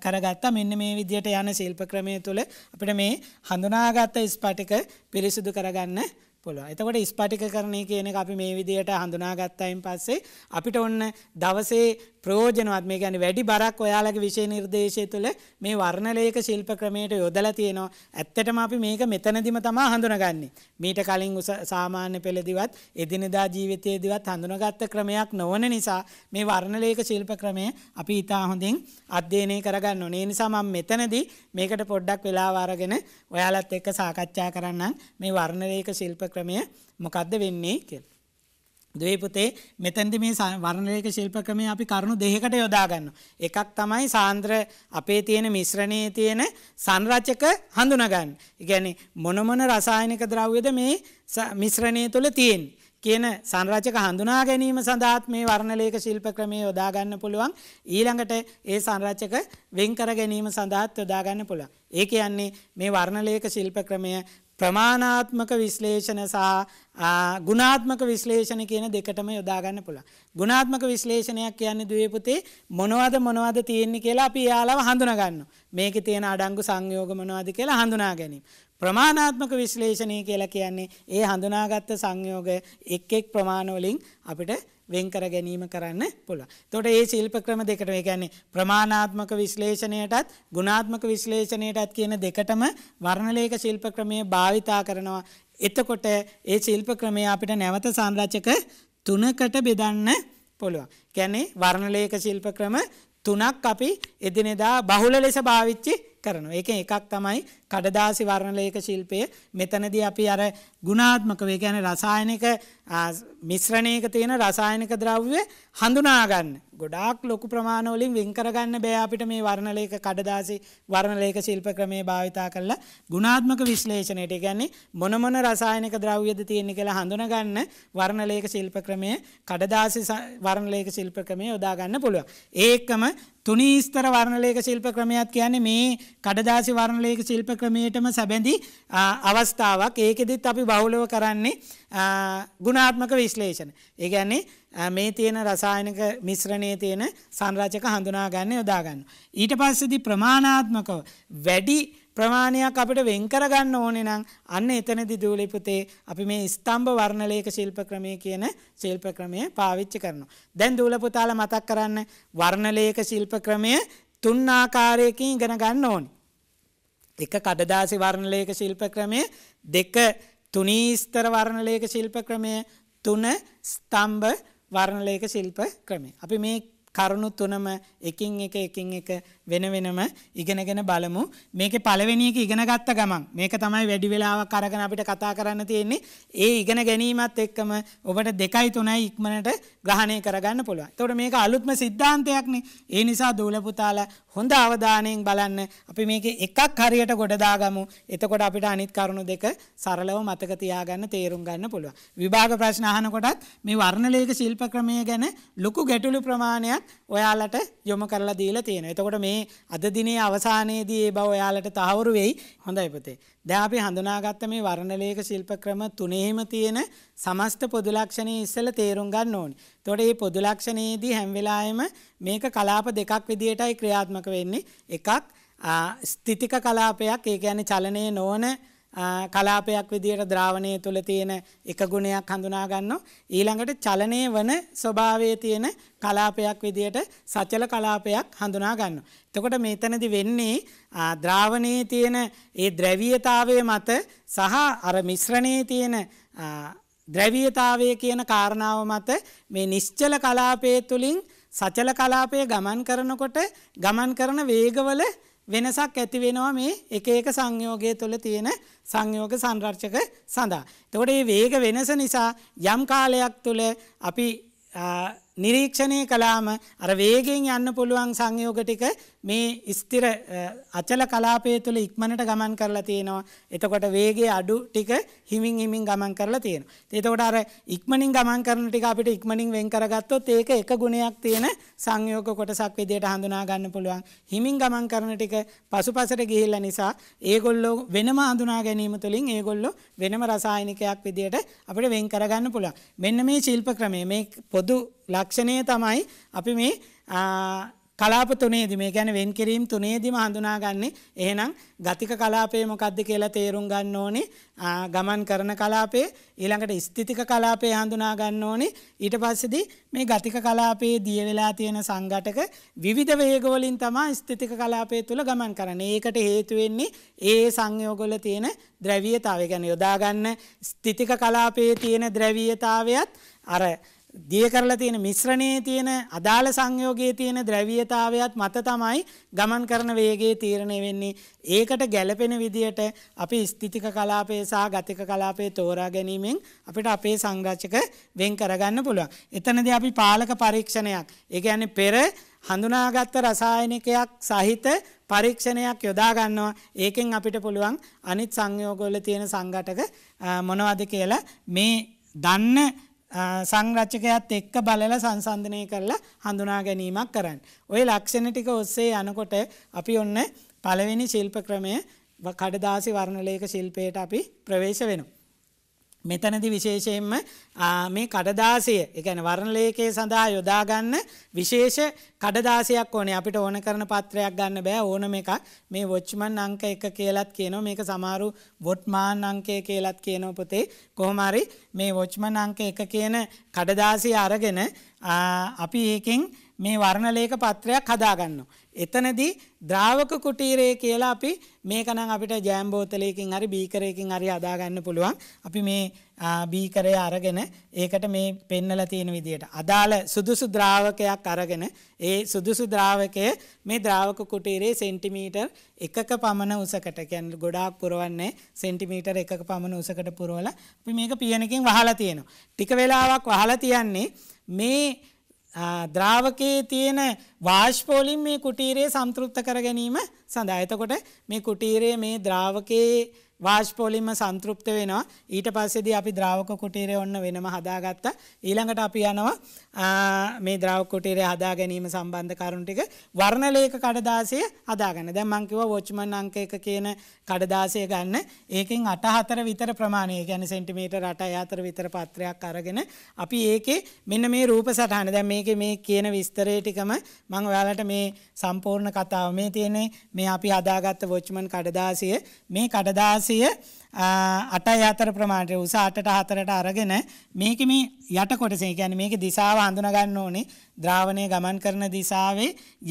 කරගත්තා මෙන්න මේ විදිහට යන ශිල්ප ක්‍රමය තුළ අපිට මේ හඳුනාගත්ත ස්පටික පිරිසුදු කරගන්න පුළුව එතකොට ස්පටික කරණය කියන අපි මේ විදියට හඳුනාගත්තයින් පස්සේ අපිට ඔන්න දවසේ ප්‍රෝජනවත් මේ ගැන වැඩි බරක් ඔයාලගේ විෂය නිර්දේශය තුළ මේ වර්ණලයක ශිල්ප ක්‍රමයට යොදල තියෙනවා ඇත්තටම අපි මේක මෙතනදිම තමා හඳුනගන්නේ මීට කලින් උස සාමාන්‍ය පෙළදිවත් එදිනදා ජීවිතයේදිවත් හඳුනගත්ත ක්‍රමයක් නොවන නිසා මේ වර්ණලයක ශිල්ප ක්‍රමය අපි ඉතා හොඳින් අධ්‍යයනය කරගන්න ඕනේ නිසා මම මෙතනදී මේකට පොඩ්ඩක් වෙලා වරගෙන ඔයාලත් එක්ක සාකච්ඡා කරන්නම් මේ වර්ණලයක ශිල්ප ක්‍රමය මොකක්ද වෙන්නේ කියලා. දේ පුතේ මෙතැන්දි මේ වර්ණලේක ශිල්ප ක්‍රමය අපි කරුණු දෙකකට යොදා ගන්න. එකක් තමයි සාන්ද්‍ර අපේ තියෙන මිශ්‍රණයේ තියෙන සංරචක හඳුනගන්න. ඉගැනි මොන මොන රසායනික ද්‍රව්‍යද මේ මිශ්‍රණය තුළ තියෙන්. කියන සංරචක හඳුනා ගැනීම සඳහාත් මේ වර්ණලේක ශිල්ප ක්‍රමය යොදාගන්න පුළුවන් ඊළඟට ඒ සංරචක වෙන්කර ගැනීම සඳහාත් යොදාගන්න පුළුවන්. ඒ කියන්නේ මේ වර්ණලේක ශිල්ප ක්‍රමය ප්‍රමාණාත්මක විශ්ලේෂණ සහ ගුණාත්මක විශ්ලේෂණ කියන දෙකටම යොදාගන්න පුළුවන්. ගුණාත්මක විශ්ලේෂණයක් කියන්නේ දුවේ පුතේ මොනවද මොනවද තියෙන්නේ කියලා අපි යාලව හඳුනගන්න. මේකේ තියෙන අඩංගු සංයෝග මොනවද කියලා හඳුනා ගැනීම. ප්‍රමාණාත්මක විශ්ලේෂණය කියලා කියන්නේ ඒ හඳුනාගත්ත සංයෝග එක් එක් ප්‍රමාණ වලින් අපිට වෙන්කර ගැනීම කරන්න පුළුවන්. එතකොට මේ ශිල්ප ක්‍රම දෙකට ඒ කියන්නේ ප්‍රමාණාත්මක විශ්ලේෂණයටත් ගුණාත්මක විශ්ලේෂණයටත් කියන දෙකටම වර්ණලේඛ ශිල්ප ක්‍රමය භාවිතා කරනවා. එතකොට මේ ශිල්ප ක්‍රමය අපිට නැවත සංරචක තුනකට බෙදන්න පුළුවන්. කියන්නේ වර්ණලේඛ ශිල්ප ක්‍රම තුනක් අපි එදිනෙදා බහුල ලෙස භාවිතා කරනවා. ඒකෙන් එකක් තමයි කඩදාසි වර්ණලේක ශිල්පය මෙතනදී අපි අර ගුණාත්මක වේ කියන්නේ රසායනික මිශ්‍රණයක තියෙන රසායනික ද්‍රව්‍ය හඳුනා ගන්න. ගොඩාක් ලොකු ප්‍රමාණ වලින් වෙන් කරගන්න බෑ අපිට මේ වර්ණලේක කඩදාසි වර්ණලේක ශිල්ප ක්‍රමයේ භාවිතා කරලා ගුණාත්මක විශ්ලේෂණයට කියන්නේ මොන මොන රසායනික ද්‍රව්‍යද තියෙන්නේ කියලා හඳුනා ගන්න වර්ණලේක ශිල්ප ක්‍රමයේ කඩදාසි වර්ණලේක ශිල්ප ක්‍රමයේ යොදා ගන්න පුළුවන්. ඒකම තුනී ස්තර වර්ණලේක ශිල්ප ක්‍රමයක් කියන්නේ මේ කඩදාසි වර්ණලේක ශිල්ප ක්‍රමයටම සැබැඳි අවස්ථාවක් ඒකෙදිත් අපි බහුලව කරන්නේ ගුණාත්මක විශ්ලේෂණ. ඒගැන්නේ මේ තියෙන රසායනක මිශ්‍රණය තියෙන සංරාචක හඳුනා ගන්න යොදාගන්න. ඊට පස්සදි ප්‍රමාණාත්මකව වැඩි ප්‍රමාණයක් අපිට වෙන්කර ගන්න ඕනේ නම් අන්න එතනදි දූලිපුතේ අපි මේ ස්තම්භ වර්ණලේඛ ශිල්ප ක්‍රමය කියන ශිල්ප ක්‍රමය පාවිච්චි කරනවා. දැන් දූලපුතාලා මතක් කරන්න වර්ණලේඛ ශිල්ප ක්‍රමය තුන් ආකාරයකින් ඉගෙන ගන්න ඕනේ. එක කඩදාසි වර්ණලේක ශිල්ප ක්‍රමය දෙක තුනීස්තර වර්ණලේක ශිල්ප ක්‍රමය තුන ස්තම්භ වර්ණලේක ශිල්ප ක්‍රමය. අපි මේ කරුණු තුනම එකින් එක එකින් එක වෙන වෙනම ඉගෙනගෙන බලමු මේක පළවෙනික ඉගෙනගත්ත ගමන් මේක තමයි වැඩි වෙලාවක් කරගෙන අපිට කතා කරන්න තියෙන්නේ ඒ ඉගෙන ගැනීමත් එක්කම ඔබට දෙකයි තුනයි ඉක්මනට ග්‍රහණය කරගන්න පුළුවන්. එතකොට මේක අලුත්ම සිද්ධාන්තයක්නේ. ඒ නිසා දූල පුතාලා හොඳ අවධානයෙන් බලන්න අපි මේක එකක් හරියට ගොඩ දාගමු. එතකොට අපිට අනිත් කරුණු දෙක සරලව මතක තියාගන්න තේරුම් ගන්න පුළුවන්. විභාග ප්‍රශ්න අහනකොටත් මේ වර්ණලේඛ ශිල්ප ක්‍රමය ගැන ලොකු ගැටලු ප්‍රමාණයක් ඔයාලට යොම කරලා දීලා තියෙන. එතකොට මේ අද දිනේ අවසානයේදී ඒ බව ඔයාලට තහවුරු වෙයි. හොඳයි පුතේ. දැන් අපි හඳුනාගත්ත මේ වර්ණලේඛ ශිල්ප ක්‍රම තුනේම තියෙන සමස්ත පොදු ලක්ෂණේ ඉස්සෙල්ලා තේරුම් ගන්න ඕනේ. එතකොට මේ පොදු ලක්ෂණේදී හැම වෙලාවෙම මේක කලාප දෙකක් විදියටයි ක්‍රියාත්මක වෙන්නේ. එකක් ස්ථිතික කලාපයක් ඒ කියන්නේ චලනයේ නොවන කලාපයක් විදියට ද්‍රාවණය තුළ තියෙන එක ගුණයක් හඳුනා ගන්නවා ඊළඟට චලනය වන ස්වභාවයේ තියෙන කලාපයක් විදියට සචල කලාපයක් හඳුනා ගන්නවා. එතකොට මෙතනදි වෙන්නේ ද්‍රාවණයේ තියෙන ඒ ද්‍රවීයතාවය මත සහ අර මිශ්‍රණයේ තියෙන ද්‍රවීයතාවය කියන කාරණාව මත මේ නිශ්චල කලාපයේ තුලින් සචල කලාපය ගමන් කරනකොට ගමන් කරන වේගවල වෙනසක් ඇති වෙනවා මේ එක එක සංයෝගය තුළ තියෙන සංයෝග සංරර්චක සඳහා. තකොට ඒ වේග වෙනස නිසා යම් කාලයක් තුළ අපි නිරීක්ෂණය කලාම අර වේගෙන් යන්න පුළුවන් සංයෝග ටික මේ ස්ථිර අචල කලාපය තුළ ඉක්මනට ගමන් කරලා තියෙනවා. එතකොට වේගයේ අඩු ටික හිමින් හිමින් ගමන් කරලා තියෙනවා. එතකොට අර ඉක්මනින් ගමන් කරන ටික අපිට ඉක්මනින් වෙන් කරගත්තොත් ඒක එක ගුණයක් තියෙන සංයෝග කොටසක් විදිහට හඳුනා ගන්න පුළුවන්. හිමින් ගමන් කරන ටික පසුපසට ගිහිල්ලා නිසා ඒගොල්ලෝ වෙනම හඳුනා ගැනීම තුළින් ඒගොල්ලෝ වෙනම රසායනිකයක් විදිහට අපිට වෙන් කරගන්න පුළුවන්. මෙන්න මේ ශිල්ප ක්‍රමය මේ පොදු ලක්ෂණය තමයි අපි මේ කලාප තුනේදී මේ කියන්නේ වෙන් කිරීම තුනේදීම හඳුනාගන්නේ එහෙනම් ගතික කලාපය මොකද්ද කියලා තේරුම් ගන්න ඕනේ ගමන් කරන කලාපේ ඊළඟට ස්ථිතික කලාපේ හඳුනා ගන්න ඕනේ ඊට පස්සේදී මේ ගතික කලාපයේ දිය වෙලා තියෙන සංඝටක විවිධ වේග වලින් තමයි ස්ථිතික කලාපය තුල ගමන් කරන්නේ ඒකට හේතු වෙන්නේ ඒ සංයෝග වල තියෙන ද්‍රවීයතාවය කියන්නේ යොදා ගන්න ස්ථිතික කලාපයේ තියෙන ද්‍රවීයතාවයත් අර දිය කරලා තියෙන මිශ්‍රණයේ තියෙන අදාළ සංයෝගයේ තියෙන ද්‍රවීයතාවයත් මත තමයි ගමන් කරන වේගයේ තීරණය වෙන්නේ. ඒකට ගැළපෙන විදියට අපි ස්ථිතික කලාපය සහ ගතික කලාපය තෝරා ගැනීමෙන් අපිට අපේ සංරචක වෙන් කරගන්න පුළුවන්. එතනදී අපි පාලක පරීක්ෂණයක්. ඒ කියන්නේ පෙර හඳුනාගත්ත රසායනිකයක් සහිත පරීක්ෂණයක් යොදා ගන්නවා. ඒකෙන් අපිට පුළුවන් අනිත් සංයෝගවල තියෙන සංඝටක මොනවද කියලා මේ දන්න සංරච්චකයත් එක්ක බලල සංසන්ධනය කරලා හඳුනා ගැනීමක් කරන්න. ඔය ලක්ෂණ ටික ඔස්සේ යනකොට අපි ඔන්න පළවෙනි ශිල්ප ක්‍රමය කඩදාසි වර්ණලේක ශිල්පයට අපි ප්‍රවේශ වෙනවා. මෙතනදි විශේෂයෙන්ම මේ කඩදාසය එකන වර්ණලේකයේ සඳහා යොදාගන්න විශේෂ කඩදාසයක් ඕනේ අපිට ඕන කරන පත්‍රයක් ගන්න බෑ ඕනම එකක් මේ වොච්මන් අංක එක කියලත් කියනවා මේක සමහරු වොට්මාන් අංකය කියලත් කියනවා පොතේ කොහොමරි මේ වොච්මන් අංක එක කියන කඩදාසය අරගෙන අපි ඒකෙන් මේ වර්ණලේක පත්‍රයක් හදාගන්නවා. එතනදී ද්‍රාවක කුටීරය කියලා අපි මේකනම් අපිට ජෑම් බෝතලයකින් හරි බීකරයකින් හරි අදාගන්න පුළුවන්. අපි මේ බීකරය අරගෙන ඒකට මේ පෙන්නලා තියෙන විදියට අදාළ සුදුසු ද්‍රාවකයක් අරගෙන ඒ සුදුසු ද්‍රාවකය මේ ද්‍රාවක කුටීරේ සෙන්ටිමීටර් එකක පමණ උසකට කියන්නේ ගොඩාක් පුරවන්නේ සෙන්ටිමීටර් එකක පමණ උසකට පුරවලා අපි මේක පියනකින් වහලා තියෙනවා. ටික වෙලාවක් වහලා තියන්නේ මේ ද්‍රාවකයේ තියෙන වාශ්පෝලින් මේ කුටීරයේ සම්තෘප්ත කර ගැනීම සඳහා. එතකොට මේ කුටීරයේ මේ ද්‍රාවකයේ වාෂ්පෝලින්ම සන්තෘප්ත වෙනවා ඊට පස්සේදී අපි ද්‍රාවක කුටීරය ඔන්න වෙනම හදාගත්තා ඊළඟට අපි යනවා මේ ද්‍රාවක කුටීරය හදා ගැනීම සම්බන්ධ කරුණු ටික වර්ණලේඛ කඩදාසිය හදාගන්න දැන් මම කිව්වා වොච්මන් අංක 1 කියන කඩදාසිය ගන්න ඒකෙන් 8 4 විතර ප්‍රමාණය කියන්නේ සෙන්ටිමීටර 8 4 විතර පත්‍රයක් අරගෙන අපි ඒකේ මෙන්න මේ රූප සටහන දැන් මේකේ මේ කියන විස්තරය ටිකම මම ඔයාලට මේ සම්පූර්ණ කතාව මේ තියෙන්නේ මේ අපි හදාගත්ත වොච්මන් කඩදාසිය මේ කඩදාසිය එකසිය අටයි අතර ප්‍රමාණය උස අටට හතරට අරගෙන මේක මේ යට කොටසේ ගැන මේක දිසාව හඳුනගන්න ඕනේ ද්‍රාවණය ගමන් කරන දිසාවේ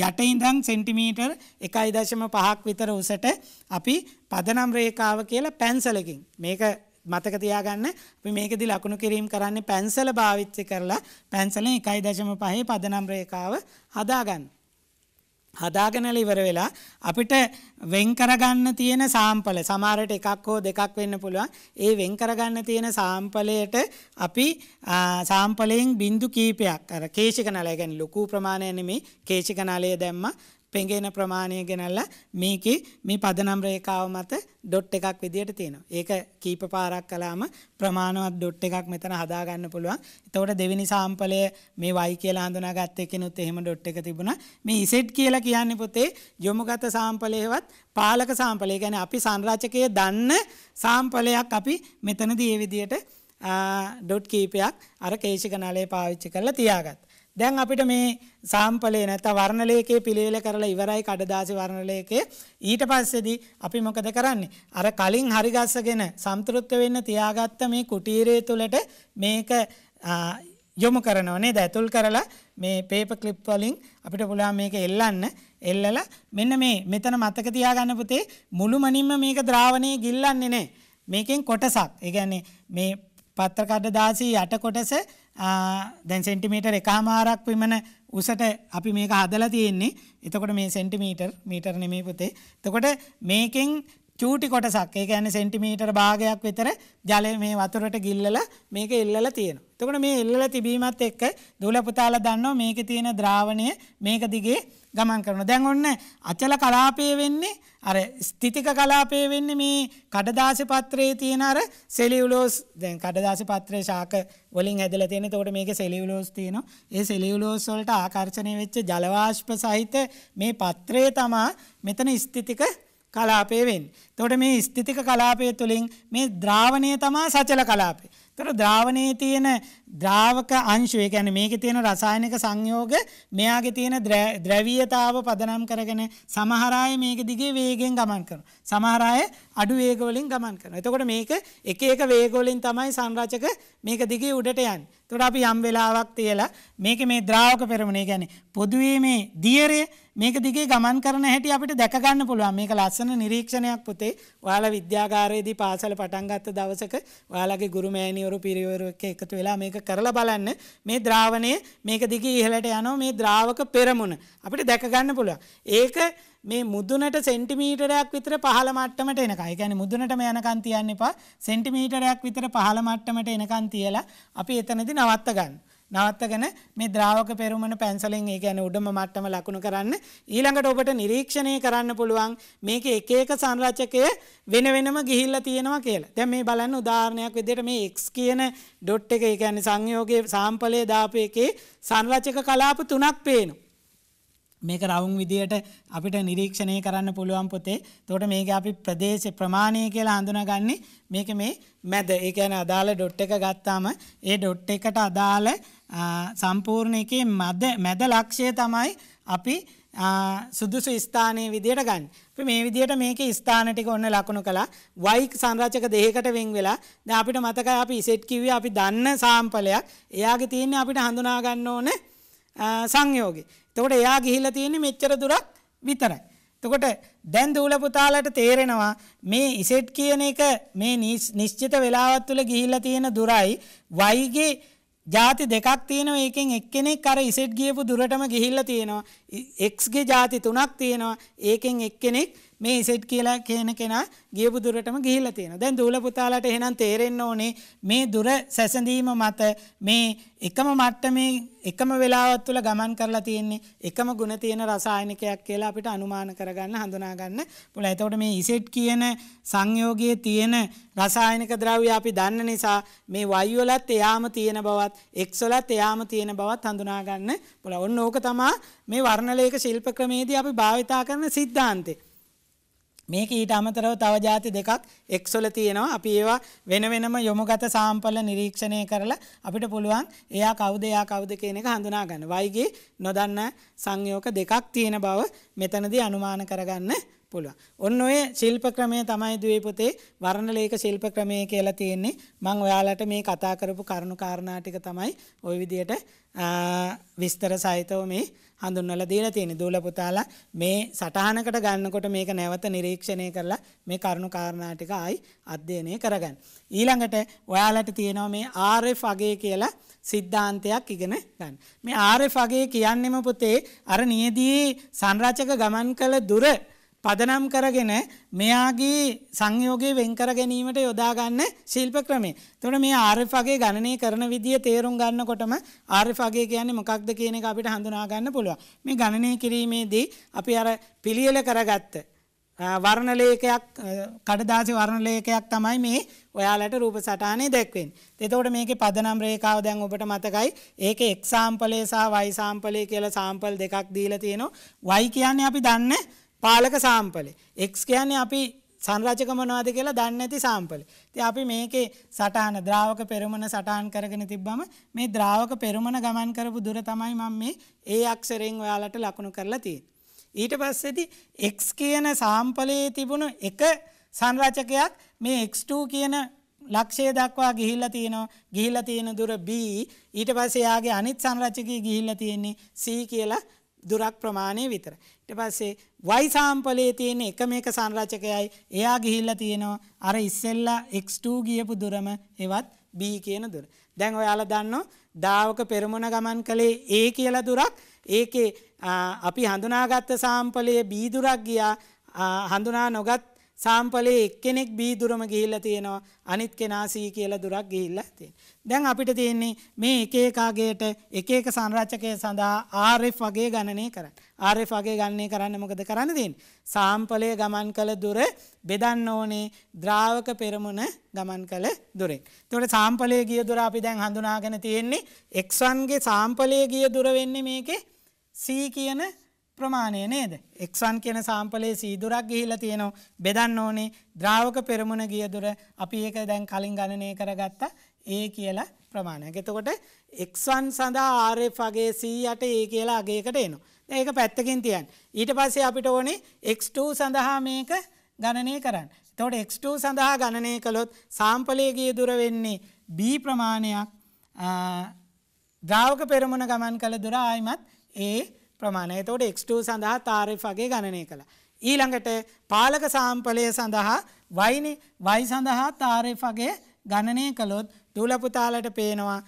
යටයිඉදං සෙන්ටිමීටර් එකයි දශම පහක් විතර උසට අපි පදනම් රේකාව කියලා පැන්සලකින් මේක මතක තියාගන්න මේකදි ලකුණු කිරීම් කරන්නේ පැන්සල භාවිච්චි කරලා පැන්සලෙන් එකයි දශම පහේ පදනම් රේකාව හදාගන්න. හදාගෙනල ඉවර වෙලා අපිට වෙන්කරගන්න තියෙන සාම්පල සමාරට එකක් හෝ දෙකක් වෙන්න පුළුවන් ඒ වෙන්කරගන්න තියෙන සාම්පලයට අපි සාම්පලයෙන් බින්දු කීපයක් අර කේෂික නලය ගැන ලොකු ප්‍රමාණයනම කේෂික නලය දැම්ම පෙඟෙන ප්‍රමාණය ගෙනල්ලා මේකේ මේ පදනම් රේඛාව මත ඩොට් එකක් විදියට තියෙනවා. ඒක කීප පාරක් කළාම ප්‍රමාණවත් ඩොට් එකක් මෙතන හදා ගන්න පුළුවන්. එතකොට දෙවෙනි සාම්පලය මේ y කියලා හඳුනාගත්ත එකනොත් එහෙම ඩොට් එක තිබුණා. මේ z කියලා කියන්නේ පුතේ යොමුගත සාම්පලයේවත් පාලක සාම්පලය. ඒ කියන්නේ අපි සංරචකයේ දන්න සාම්පලයක් අපි මෙතනදී මේ විදියට ඩොට් කීපයක් අර කේශික නලය පාවිච්චි කරලා තියාගත්තා. දැන් අපිට මේ සාම්පලේ නැත්නම් වර්ණලේඛයේ පිළිවෙල කරලා ඉවරයි කඩදාසි වර්ණලේඛයේ ඊට පස්සේදී අපි මොකද කරන්නේ අර කලින් හරිගස්සගෙන සම්තෘප්ත වෙන්න තියාගත්ත මේ කුටීරය තුලට මේක යොමු කරනවා නේද ඇතුල් කරලා මේ পেපර් ක්ලිප් වලින් අපිට පුළුවන් මේක එල්ලන්න එල්ලලා මෙන්න මේ මෙතන මතක තියාගන්න පුතේ මුළුමනින්ම මේක ද්‍රාවණයේ ගිල්ලන්නේ නැහැ මේකෙන් කොටසක් ඒ කියන්නේ මේ පත්‍ර කඩදාසි යට කොටස දැන් සෙන්ටිමීටර් එකහමාරක් විමන උසට අපි මේක හදලා තියෙන්නේ. එතකොට මේ සෙන්ටිමීටර් මීටර් නෙමෙයි පුතේ. එතකොට මේකෙන් චූටි කොටසක් ඒක ඇන සෙන්ටිමීටර් භාගයක් විතර ජලය මේ වතුරට ගිල්ලල මේක ඉල්ලල තියෙන. තකට මේ ඉල්ලල තිබීමත් එක්ක දුල පුතාල දන්නවා මේක තියෙන ද්‍රාවණය මේක දිගේ ගමන් කරන. දැන් ඔන්න අචල කලාපය වෙන්නේ අර ස්තිතික කලාපය වෙන්නේ මේ කඩදාස පත්‍රයේ තියෙන අර සෙලියුලෝස් දැන් කඩදාස පත්‍රයේ ශාක වලින් ඇදලා තියෙන. එතකොට මේකේ සෙලියුලෝස් තියෙනවා. ඒ සෙලියුලෝස් වලට ආකර්ෂණය වෙච්ච ජල සහිත මේ පත්‍රය තමයි මෙතන ස්තිතික කලාපය වෙන්. තොට මේ ස්තිතික කලාපය තුළින් මේ ද්‍රාවනය තමා සචල කලාපේ. තොර ද්‍රාවනයේ තියෙන ද්‍රාවක අංශුව ගැන මේක තියෙන රසායනික සංයෝග මෙයාගේ තියෙන ද්‍රැවියතාව පදනම් කරගෙන සමහරය මේක දිගේ වේගෙන් ගමන් කරන. සමහරය අඩු වේගවලින් ගමන් කරන. එතකොට මේක එක එක වේගෝලින් තමයි සංරචක මේක දිගේ උඩට යන්. තොට අපි යම් වෙලාවක් තියලා මේක මේ ද්‍රාවක පෙරමණේ ගැන පොදුවේ මේ දියරය මේක දිගේ ගමන් කරන හැටි අපිට දැකගන්න පුළුවන් මේක ලස්සන නිරීක්ෂණයක් පුතේ ඔයාලා විද්‍යාගාරයේදී පාසල පටන් ගත්ත දවසක ඔයාලගේ ගුරු මෑණියවරු පිරිවරු එක්ක එකතු වෙලා මේක කරලා බලන්න මේ ද්‍රාවණය මේක දිගේ ඉහළට යනවා මේ ද්‍රාවක පෙරමුණ අපිට දැක ගන්න පුළුවන්. ඒක මේ මුදුනට සෙන්ටිමීටරයක් විතර පහළ මට්ටමට එනකන්. ඒ කියන්නේ මුදුනටම යනකන් තියන්න එපා. සෙන්ටිමීටරයක් විතර පහළ මට්ටමට එනකන් තියලා අපි එතනදී නවත්ත ගන්න. නවත්තගෙන මේ ද්‍රාවක පෙරුමන පැන්සලෙන් ඒ කියන්නේ උඩම මට්ටම ලකුණු කරන්න ඊළඟට ඔබට නිරීක්ෂණය කරන්න පුළුවන් මේක එක එක සංරචකය වෙන වෙනම ගිහිල්ලා තියෙනවා කියලා. දැන් මේ බලන්න උදාහරණයක් විදිහට මේ x කියන ඩොට් එක ඒ කියන්නේ සංයෝගයේ සාම්පලයේ දාපු එකේ සංරචක කලාප තුනක් පේනවා. මේක රවුම් විදියට අපිට නිරීක්ෂණය කරන්න පුළුවන් පොතේ. එතකොට මේක අපි ප්‍රදේශ ප්‍රමාණය කියලා හඳුනාගන්නේ මේක මේ මැද. ඒ කියන්නේ අදාළ ඩොට් එක ගත්තාම ඒ ඩොට් එකට අදාළ සම්පූර්ණ එකේ මැද මැද ලක්ෂය තමයි අපි සුදුසු ස්ථානයේ විදියට ගන්න. අපි මේ විදියට මේකේ ස්ථාන ටික ඔන්න ලකුණු කළා. y සංරචක දෙකකට වෙන් වෙලා දැන් අපිට මතකයි අපි set කිව්වේ අපි දන්න සාම්පලයක්. එයාගේ තියෙන්නේ අපිට හඳුනා ගන්න ඕනේ සංයෝගේ. තකොට එයා ගිහිල්ලා තියෙන්නේ මෙච්චර දුරක් විතරයි. එතකොට දැන් දූල පුතාලට තේරෙනවා මේ ඉසෙට් කියන එක මේ නිශ්චිත වෙලාවත් තුළ ගිහිල්ලා තියෙන දුරයි වයිගේ ಜಾති දෙකක් තියෙනවා ඒකෙන් එක්කෙනෙක් අර ඉසෙට් ගියපු දුරටම ගිහිල්ලා තියෙනවා x ගේ ಜಾති තුනක් තියෙනවා ඒකෙන් එක්කෙනෙක් මේ ඉසෙට් කියලා කියන කෙනා ගියපු දුරටම ගිහිල්ලා තියෙනවා. දැන් දූල පුතාලාට එහෙනම් තේරෙන්න ඕනේ මේ දුර සැසඳීම මත මේ එකම මට්ටමේ එකම වෙලාවත් තුළ ගමන් කරලා තියෙන්නේ එකම ಗುಣ තියෙන රසායනිකයක් කියලා අපිට අනුමාන කරගන්න හඳුනා ගන්න පුළුවන්. එතකොට මේ ඉසෙට් e කියන සංයෝගයේ තියෙන රසායනික ද්‍රව්‍ය අපි දන්න නිසා මේ Y වලත් එයාම තියෙන බවත් X වලත් එයාම තියෙන බවත් හඳුනා ගන්න පුළුවන්. ඔන්න ඕක තමයි මේ වර්ණලේඛ ශිල්ප ක්‍රමේදී අපි භාවිතා කරන සිද්ධාන්තේ. මේක ඊට අමතරව තව જાති දෙකක් එක්සොල තියෙනවා. අපි ඒවා වෙන වෙනම යොමුගත සාම්පල නිරීක්ෂණය කරලා අපිට පුළුවන් එයා කවුද එයා කවුද කියන එක හඳුනා ගන්න. වයිගේ නොදන්න සංයෝග දෙකක් තියෙන බව මෙතනදී අනුමාන කරගන්න පුළුවන්. ඔන්න ඔය ශිල්ප ක්‍රමය තමයි දුවේ පුතේ වර්ණලේඛ ශිල්ප ක්‍රමය කියලා තියෙන්නේ. මම ඔයාලට මේ කතා කරපු කරුණු කාරණා ටික තමයි ওই විදියට විස්තර සහිතව මේ හඳුන්වලා දීලා තියෙන්නේ. දූල පුතාලා මේ සටහනකට ගන්නකොට මේක නැවත නිරීක්ෂණය කරලා මේ කරුණු කාරණා ටික ආයි අධ්‍යයනය කරගන්න. ඊළඟට ඔයාලට තියෙනවා මේ RF අගය කියලා සිද්ධාන්තයක් ඉගෙන ගන්න. මේ RF අගය කියන්නෙම පුතේ අර නියදී සංරචක ගමන් කළ දුර පදනම් කරගෙන මෙයාගේ සංයෝගයේ වෙන්කර ගැනීමට යොදාගන්න ශිල්ප ක්‍රමේ. එතකොට මේ ආර්යෆගේ ගණනය කරන විදිය තේරුම් ගන්නකොටම ආර්යෆගේ කියන්නේ මොකක්ද කියන එක අපිට හඳුනා ගන්න පුළුවන්. මේ ගණනය කිරීමේදී අපි අර පිළියෙල කරගත්ත වර්ණ ලේඛයක් කඩදාසි වර්ණ ලේඛයක් තමයි මේ ඔයාලට රූප සටහනේ දැක්වෙන්නේ. එතකොට මේකේ පදනම් රේඛාව දැන් ඔබට මතකයි. ඒකේ x සාම්පලය සහ y සාම්පලය කියලා සාම්පල් දෙකක් දීලා තියෙනවා. y කියන්නේ අපි දන්නේ පාලක සාම්පලේ. x කියන්නේ අපි සංරචක මොනවද කියලා දන්නේ නැති සාම්පලේ. ඉතින් අපි මේකේ සටහන ද්‍රාවක පෙරමුණ සටහන් කරගෙන තිබ්බම මේ ද්‍රාවක පෙරමුණ ගමන් කරපු දුර තමයි මම මේ ඒ අක්ෂරෙන් ඔයාලට ලකුණු කරලා තියෙන්නේ. ඊට පස්සේදී x කියන සාම්පලයේ තිබුණු එක සංරචකයක් මේ x2 කියන ලක්ෂය දක්වා ගිහිල්ලා තියෙනවා ගිහිල්ලා තියෙන දුර B ඊට පස්සේ යාගේ අනිත් සංරචකයේ ගිහිල්ලා තියෙන්නේ C කියලා දුරක් ප්‍රමාණය විතර. ඊට පස්සේ y සාම්පලයේ තියෙන එකම එක සංරචකයයි එයා ගිහිල්ලා තියෙනවා අර ඉස්සෙල්ලා x2 ගියපු දුරම එවත් b කියන දුර. දැන් ඔයාලා දන්නෝ දාවක පෙරමුණ ගමන් කළේ a කියලා දුරක්. ඒකේ අපි හඳුනාගත්ත සාම්පලයේ b දුරක් ගියා. හඳුනා නොගත් සාම්පලයේ එක්කෙනෙක් b දුරම ගිහිල්ලා තියෙනවා. අනිත් කෙනා c කියලා දුරක් ගිහිල්ලා තියෙනවා. දැන් අපිට තියෙන්නේ මේ එක එකාගේට එක එක සංරචකය සඳහා ආරෙෆ් වගේ ගණනය කරන්න. ආරෙෆ් වගේ ගණනය කරන්න මොකද කරන්න දෙන්න. සාම්පලය ගමන් කළ දුර බෙදන්න ඕනේ ද්‍රාවක පෙරමුණ ගමන් කළ දුරෙන්. තොට සාම්පලය ගිය දුර අපි දැන් හඳුනාගෙන තියෙන්නේ එක්වන්ගේ සාම්පලය ගිය දුර වෙන්නේ මේකේ සී කියන ප්‍රමාණය නේද. එක්වන් කියන සාම්පලේ සීදුරක් ගිහිල තියෙනවා බෙදන්න ඕනේ ද්‍රාවක පෙරමුණ ගිය දුර අපි ඒක දැන් කලින් ගණනය කරගත්තා ඒ කියලා ප්‍රමාණයක් එතකොට එක්වන් සඳහා ආරෆගේ සීයට ඒ කියලා අගේකට එනු ඒක පැත්තකින් තියන් ඊට පස්සේ අපිට ඕනේ එක්ට සඳහා මේක ගණනය කරන්න තොට එක්ට සඳහා ගණනය කළොත් සාම්පලයගේ දුර වෙන්නේ බී ප්‍රමාණයක් ද්‍රාවක පෙරමුණ ගමන් කළ දුර ආයිමත් ඒ ප්‍රමාණය තෝට එක්ට සඳහා තාරෆගේ ගණනය කළ ඊළඟට පාලක සාම්පලය සඳහා වයිනි වයි සඳහා තාරෆගේ ගණනය කළොත් දූල පුතාලට පේනවා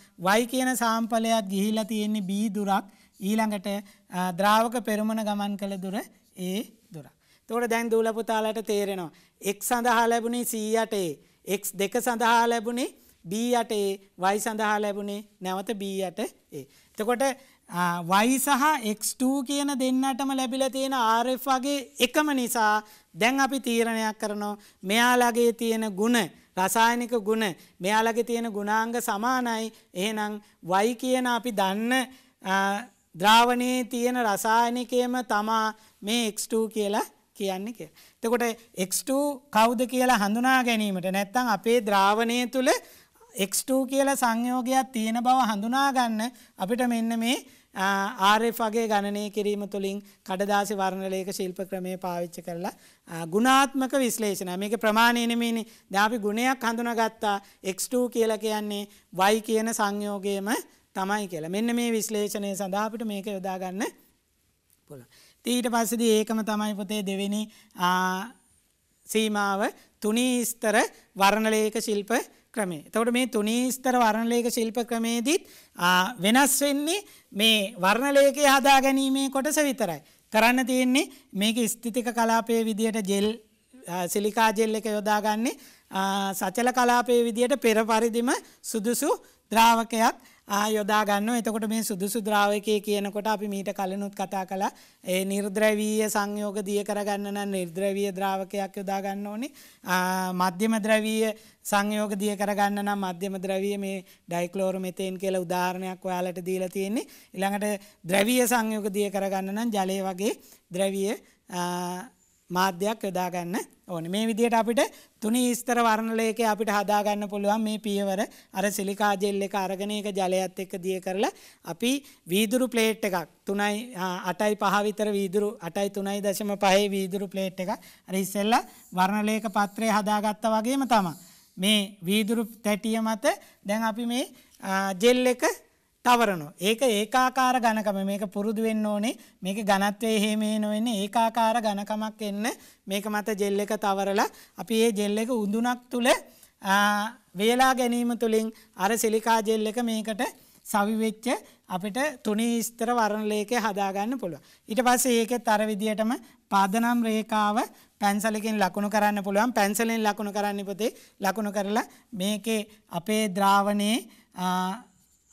y කියන සාම්පලයක් ගිහිලා තියෙන්නේ b දුරක් ඊළඟට ද්‍රාවක පෙරමුණ ගමන් කළ දුර a දුරක්. එතකොට දැන් දූල පුතාලට තේරෙනවා x සඳහා ලැබුණේ c යට a x දෙක සඳහා ලැබුණේ b යට a y සඳහා ලැබුණේ නැවත b යට a. එතකොට y සහ x2 කියන දෙන්නටම ලැබිලා තියෙන RF වගේ එකම නිසා දැන් අපි තීරණයක් කරනවා මෙයාලගේ තියෙන ಗುಣ රසායනික ගුණ මෙයාලගේ තියෙන ගුණාංග සමානයි එහෙනම් වයි කියන අපි දන්න ද්‍රාවණයේ තියෙන රසායනිකයම තමා මේ x2 කියලා කියන්නේ කියලා. එතකොට x2 කවුද කියලා හඳුනා ගැනීමට නැත්නම් අපේ ද්‍රාවණය තුල x2 කියලා සංයෝගයක් තියෙන බව හඳුනා ගන්න අපිට මෙන්න මේ ආරෙෆගේ ගණනය කිරීම තුළින් කඩදාසි වර්ණලේක ශිල්ප ක්‍රමය පාවිච්චි කරලා ගුණාත්මක විශ්ලේෂණ මේක ප්‍රමාණයනමිනි දාපි ගුණයක් හඳුනගත්තා එක්ස්ටූ කියල කියන්නේ වයි කියන සංයෝගයම තමයි කියලා මෙන්න මේ විශ්ලේෂණය සඳහාපිට මේක යොදාගන්න පුළ. තීට පස්සදි ඒකම තමයි පොතේ දෙවෙනි සීමාව තුනී ස්තර වර්ණලේක ශිල්ප ක්‍රමේ. එතකොට මේ තුනී ස්තර වර්ණලේඛ ශිල්ප ක්‍රමේදීත් වෙනස් වෙන්නේ මේ වර්ණලේඛය හදා ගැනීමේ කොටස විතරයි. කරන්න තියෙන්නේ මේක ස්ථිතික කලාපයේ විදියට ජෙල් සිලිකා ජෙල් එක යොදාගන්නේ සචල කලාපයේ විදියට පෙර පරිදිම සුදුසු ද්‍රාවකයක් යොදා ගන්න එතකොට මේ සුදුසු ද්‍රාවකය කියනකොට අපි මීට කලනුත් කතා කළ ඒ නිර්ද්‍රවීය සංයෝග දිය කරගන්න නම් නිර්ද්‍රවීය ද්‍රාවකයක් යොදා ගන්න ඕනේ මධ්‍යම ද්‍රවීය සංයෝග දිය කරගන්න නම් මධ්‍යම ද්‍රවීය මේ ඩයික්ලෝරමෙතේන් කියලා උදාහරණයක් ඔයාලට දීලා තියෙන්නේ ඊළඟට ද්‍රවීය සංයෝග දිය කරගන්න නම් ජලය වගේ ද්‍රවීය මාධ්‍යයක් යොදාගන්න ඕන මේ විදියට අපිට තුනි ස්තර වර්ණලයක අපිට හදාගන්න පුළුවන් මේ පියවර අර සිලිකාජෙල් එක අරගෙන එක ජලයත් එක්ක දිය කරලා අපි වීදුරු ප්ලේට් එකක් තුනයි අටයි පහ විතර වීදුරු අටයි තුනයි දශම පහේ වීදුරු ප්ලේට් එක අර ඉස්සෙල්ලා වර්ණලේඛ පත්‍රය හදාගත්තා වගේම තමයි මේ වීදුරු තැටිය මත දැන් අපි මේ ජෙල් එක තවරනු. ඒක ඒකාකාර ගණකම මේක පුරුදු වෙන්න ඕනේ මේක ඝනත්වයේ හේම එන ඒකාකාර ඝනකමක් එන්න මේක මත ජෙල් එක තවරලා අපි මේ ජෙල් එක උඳුනක් තුල වේලා ගැනීම තුලින් අර සිලිකා ජෙල් එක මේකට සවිවෙච්ච අපිට තුනී ස්තර වර්ණ ලේඛය හදාගන්න පුළුවන්. ඊට පස්සේ ඒකෙත් අර විදියටම පාදනම් රේඛාව පැන්සලකින් ලකුණු කරන්න පුළුවන්. පැන්සලෙන් ලකුණු කරන්න පුතේ ලකුණු කරලා මේකේ අපේ ද්‍රාවණයේ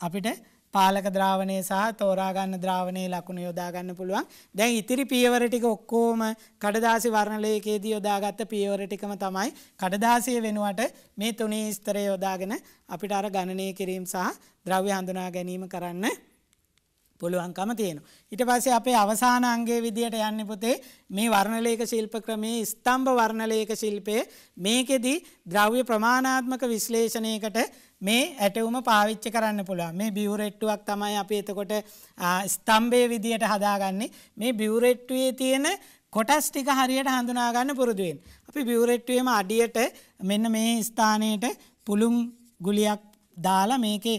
අපිට පාලක ද්‍රාවණය සහ තෝරා ගන්න ද්‍රාවණයේ ලකුණු යොදා ගන්න පුළුවන්. දැන් ඉතිරි පියවර ටික ඔක්කොම කඩදාසි වර්ණලේඛයේදී යොදාගත්ත පියවර ටිකම තමයි කඩදාසිය වෙනුවට මේ තුනේ ස්තරය යොදාගෙන අපිට අර ගණනය කිරීම සහ ද්‍රව්‍ය හඳුනා ගැනීම කරන්න පුළුවන්කම තියෙනවා. ඊට පස්සේ අපේ අවසාන අංගයේ විදියට යන්නේ පුතේ මේ වර්ණලේඛ ශිල්ප ක්‍රමයේ ස්තම්භ වර්ණලේඛ ශිල්පයේ මේකෙදි ද්‍රව්‍ය ප්‍රමාණාත්මක විශ්ලේෂණයකට මේ ඇටවුම පාවිච්චි කරන්න පුළුවන්. මේ බිවුරෙට්ටුවක් තමයි අපි එතකොට ස්තම්භයේ විදියට හදාගන්නේ. මේ බිවුරෙට්ටුවේ තියෙන කොටස් ටික හරියට හඳුනා ගන්න පුරුදු වෙන්න. අපි බිවුරෙට්ටුවේම අඩියට මෙන්න මේ ස්ථානයේට පුළුන් ගුලියක් දාලා මේකේ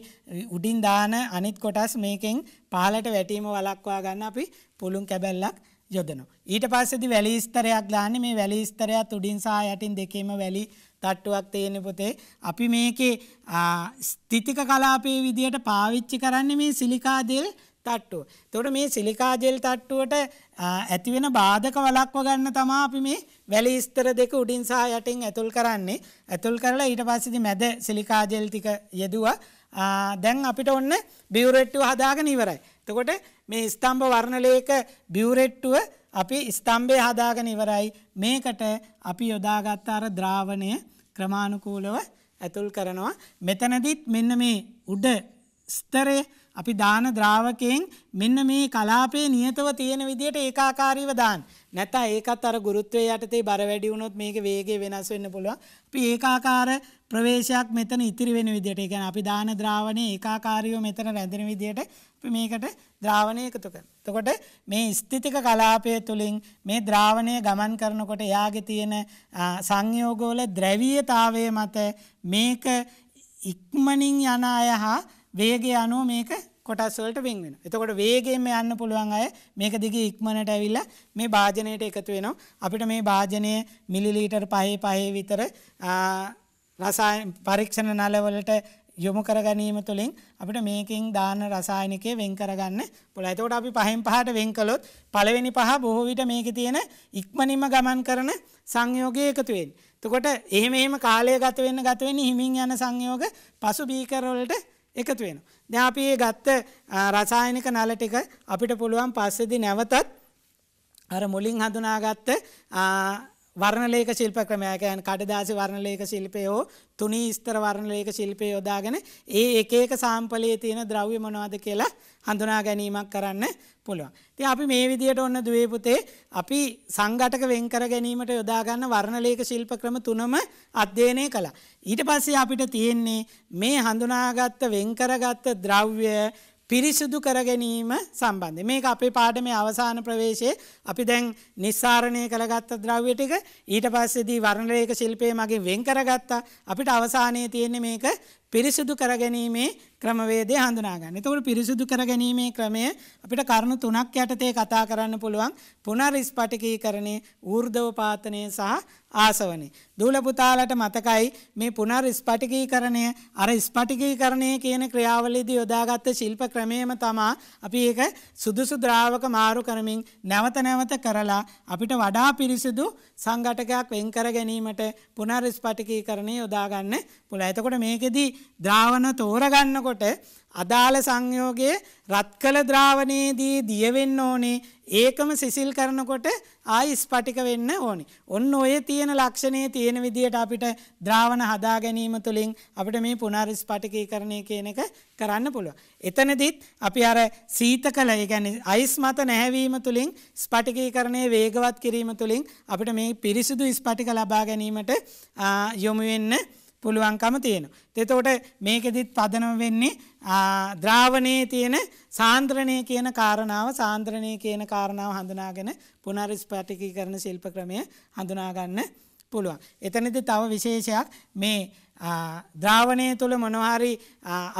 උඩින් දාන අනිත් කොටස් මේකෙන් පහලට වැටීම වළක්වා ගන්න අපි පුළුන් කැබැල්ලක් යොදනවා. ඊට පස්සේදී වැලි ස්තරයක් දාන්නේ මේ වැලි ස්තරයත් උඩින් සහ යටින් දෙකේම වැලි තට්ටුවක් තියෙන පොතේ අපි මේකේ ස්ථිතික කලාපයේ විදියට පාවිච්චි කරන්නේ මේ සිලිකා දෙල් තට්ටුව. එතකොට මේ සිලිකා ජෙල් තට්ටුවට ඇති වෙන බාධක වළක්ව ගන්න තමයි අපි මේ වැලි ස්තර දෙක උඩින් සහ යටින් ඇතුල් කරන්නේ. ඇතුල් කරලා ඊට පස්සේ ඉතින් මැද සිලිකා ජෙල් ටික යෙදුවා. දැන් අපිට ඔන්න බියුරෙට්ටුව හදාගෙන ඉවරයි. එතකොට මේ ස්තම්භ වර්ණලේඛ බියුරෙට්ටුව අපි ස්තම්භය හදාගෙන ඉවරයි. මේකට අපි යොදාගත්ත අර ද්‍රාවණය ක්‍රමාණුකූලව ඇතුල් කරනවා. මෙතනදිත් මෙන්න මේ උඩ ස්තරය අපි දාන ද්‍රාවකයෙන් මෙන්න මේ කලාපේ නියතව තියෙන විදිහට ඒකාකාරීව දාන්න. නැත්නම් ඒකත් අර ගුරුත්වයේ යටතේ බර වැඩි වුණොත් මේක වේගය වෙනස් වෙන්න පුළුවන්. අපි ඒකාකාර ප්‍රවේශයක් මෙතන ඉතිරි වෙන විදිහට. ඒ කියන්නේ අපි දාන ද්‍රාවණය ඒකාකාරීව මෙතන රැඳෙන විදිහට අපි මේකට ද්‍රාවණය එකතු කරනවා. එතකොට මේ ස්ථිතික කලාපය තුළින් මේ ද්‍රාවණය ගමන් කරනකොට එයාගේ තියෙන සංයෝගවල ද්‍රවීයතාවය මත මේක ඉක්මනින් යන අය හා වේගේ අනුව මේක කොටස්වලට වෙන්වෙන. එතකොට වේගේම යන්න පුළුවන් අය මේක දිගේ ඉක්මනට ඇවිල්ලා මේ භාජනයට එකතු වෙනවා. අපිට මේ භාජනය මිලිලීටර් 5 5 විතර රසායන පරීක්ෂණ නලවලට යොමු කර ගැනීම තුළින් අපිට මේකින් දාන රසායනිකය වෙන් කරගන්න පුළුවන්. එතකොට අපි පහෙන් පහට වෙන් කළොත් පළවෙනි පහ බොහෝ විට මේකේ තියෙන ඉක්මනින්ම ගමන් කරන සංයෝගය එකතු වෙන්නේ. එතකොට එහෙම එහෙම කාලය ගත වෙන්න ගත වෙන්නේ හිමින් යන සංයෝග පසු බීකර වලට එකතු වෙන. දැන් අපි මේ ගත්ත රසායනික නල ටික අපිට පුළුවන් පස්සේදී නැවතත් අර මුලින් හඳුනාගත්ත වර්ණලේක ශිල්ප ක්‍රමයකයන් කඩදාසි වර්ණලේක ශිල්පයෝ තුනී ස්තර වර්ණලේක ශිල්පය යොදාගෙන ඒ එක එක සාම්පලයේ තියෙන ද්‍රව්‍ය මොනවද කියලා හඳුනා ගැනීමක් කරන්න පුළුවන්. ඉතින් අපි මේ විදියට ඔන්න දුවේ පුතේ අපි සංඝටක වෙන් කර ගැනීමට යොදා ගන්න වර්ණලේක ශිල්ප ක්‍රම තුනම අධ්‍යයනය කළා. ඊට පස්සේ අපිට තියෙන්නේ මේ හඳුනාගත්ත වෙන් කරගත්ත ද්‍රව්‍ය පිරිසුදු කරගැනීම සම්බන්ධ. මේක අපේ පාඩම අවසාන ප්‍රවේශයේ අපි දැන් නිස්සාරණය කළගත්ත ද්‍රව්‍යටික ඊට පස්සේදී වර්ණරේක ශිල්පය මගේ වෙන් කරගත්තා අපිට අවසානයේ තියෙන්නේ මේක පිරිසිදු කරගැනීමේ ක්‍රමවේදය හඳුනාගන්න. එතකොට පිරිසිදු කරගැනීමේ ක්‍රමය අපිට කරුණු තුනක් යටතේ කතා කරන්න පුළුවන්. පුනරිස්පටිකීකරණේ, ඌර්ධවපාතනය සහ ආසවනේ. දූලපුතාලට මතකයි මේ පුනරිස්පටිකීකරණය අර ස්පටිකීකරණය කියන ක්‍රියාවලියේදී යොදාගත්ත ශිල්ප ක්‍රමයම තමා අපි ඒක සුදුසු ද්‍රාවක මාරු කරමින් නැවත නැවත කරලා අපිට වඩා පිරිසිදු සංඝටකයක් වෙන් කර ගැනීමට පුනරිස්පටිකීකරණය යොදාගන්න පුළුවන්. එතකොට මේකෙදි ද්‍රාවණ තෝරගන්නකොට අදාළ සංයෝගයේ රත්කල ද්‍රාවණයේදී දිය වෙන්න ඕනේ. ඒකම සිසිල් කරනකොට ආයි ස්පටික වෙන්න ඕනේ. ඔන්න ඔය තියෙන ලක්ෂණයේ තියෙන විදිහට අපිට ද්‍රාවණ හදා ගැනීම තුළින් අපිට මේ පුනර්ස්පටිකීකරණය කියන එක කරන්න පුළුවන්. එතනදිත් අපි අර සීතකල ඒ කියන්නේ අයිස් මත නැහැවීම තුළින් ස්පටිකීකරණය වේගවත් කිරීම තුළින් අපිට මේ පිරිසිදු ස්පටික ලබා ගැනීමට යොමු වෙන්න පුළුවන්කම තියෙන. එතකොට මේකෙදිත් පදනම වෙන්නේ ද්‍රාවණයේ තියෙන සාන්ද්‍රණය කියන කාරණාව සාන්ද්‍රණය කියන කාරණාව හඳුනාගෙන පුනරිස්පටිකී කරන ශිල්ප ක්‍රමය හඳුනාගන්න පුළුවන්. එතනද තව විශේෂයක් මේ ද්‍රාවණය තුළ මොනවාරි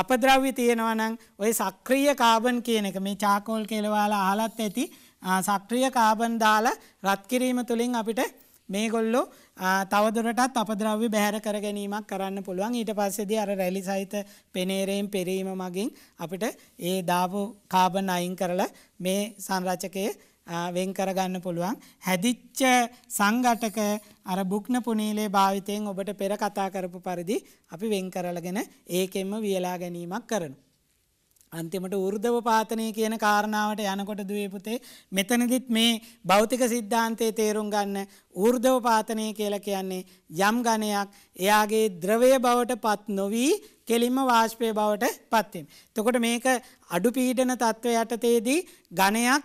අපද්‍රව්‍ය තියෙනවා නම් ඔය සක්‍රීය කාබන් කියන එක මේ චාකෝල් කෙලවාලා අහලත් ඇති සක්‍රිය කාබන් දාලා රත් කිරීම තුළින් අපිට මේගොල්ලෝ තවදුරටත් අපද්‍රව්‍ය බැහැර කර ගැනීමක් කරන්න පුළුවන් ඊට පස්සේදී අර රැලි සහිත පෙනේරයෙන් පෙරීම මගින් අපිට ඒ දාපු කාබන් අයින් කරලා මේ සංරචකය වෙන් කරගන්න පුළුවන් හැදිච්ච සංඝටක අර බුක්න පුනීලේ භාවිතයෙන් ඔබට පෙර කතා කරපු පරිදි අපි වෙන් කරලාගෙන ඒකෙන්ම වියලා ගැනීමක් කරනවා අන්තිමට ෘර්ධව පාතනය කියන කාරණාවට යනකොට දුවපුතේ මෙතනදිත් මේ භෞතික සිද්ධාන්තයේ තේරුම් ගන්න ෘර්ධව පාතනය කියලා කියන්නේ යම් ගණයක් එයාගේ ද්‍රවය බවට පත් නොවී කෙලින්ම වාශ්පය බවට පත්වෙන්. තකොට මේක අඩු පීඩන තත්ත්ව යටතේදී ගණයක්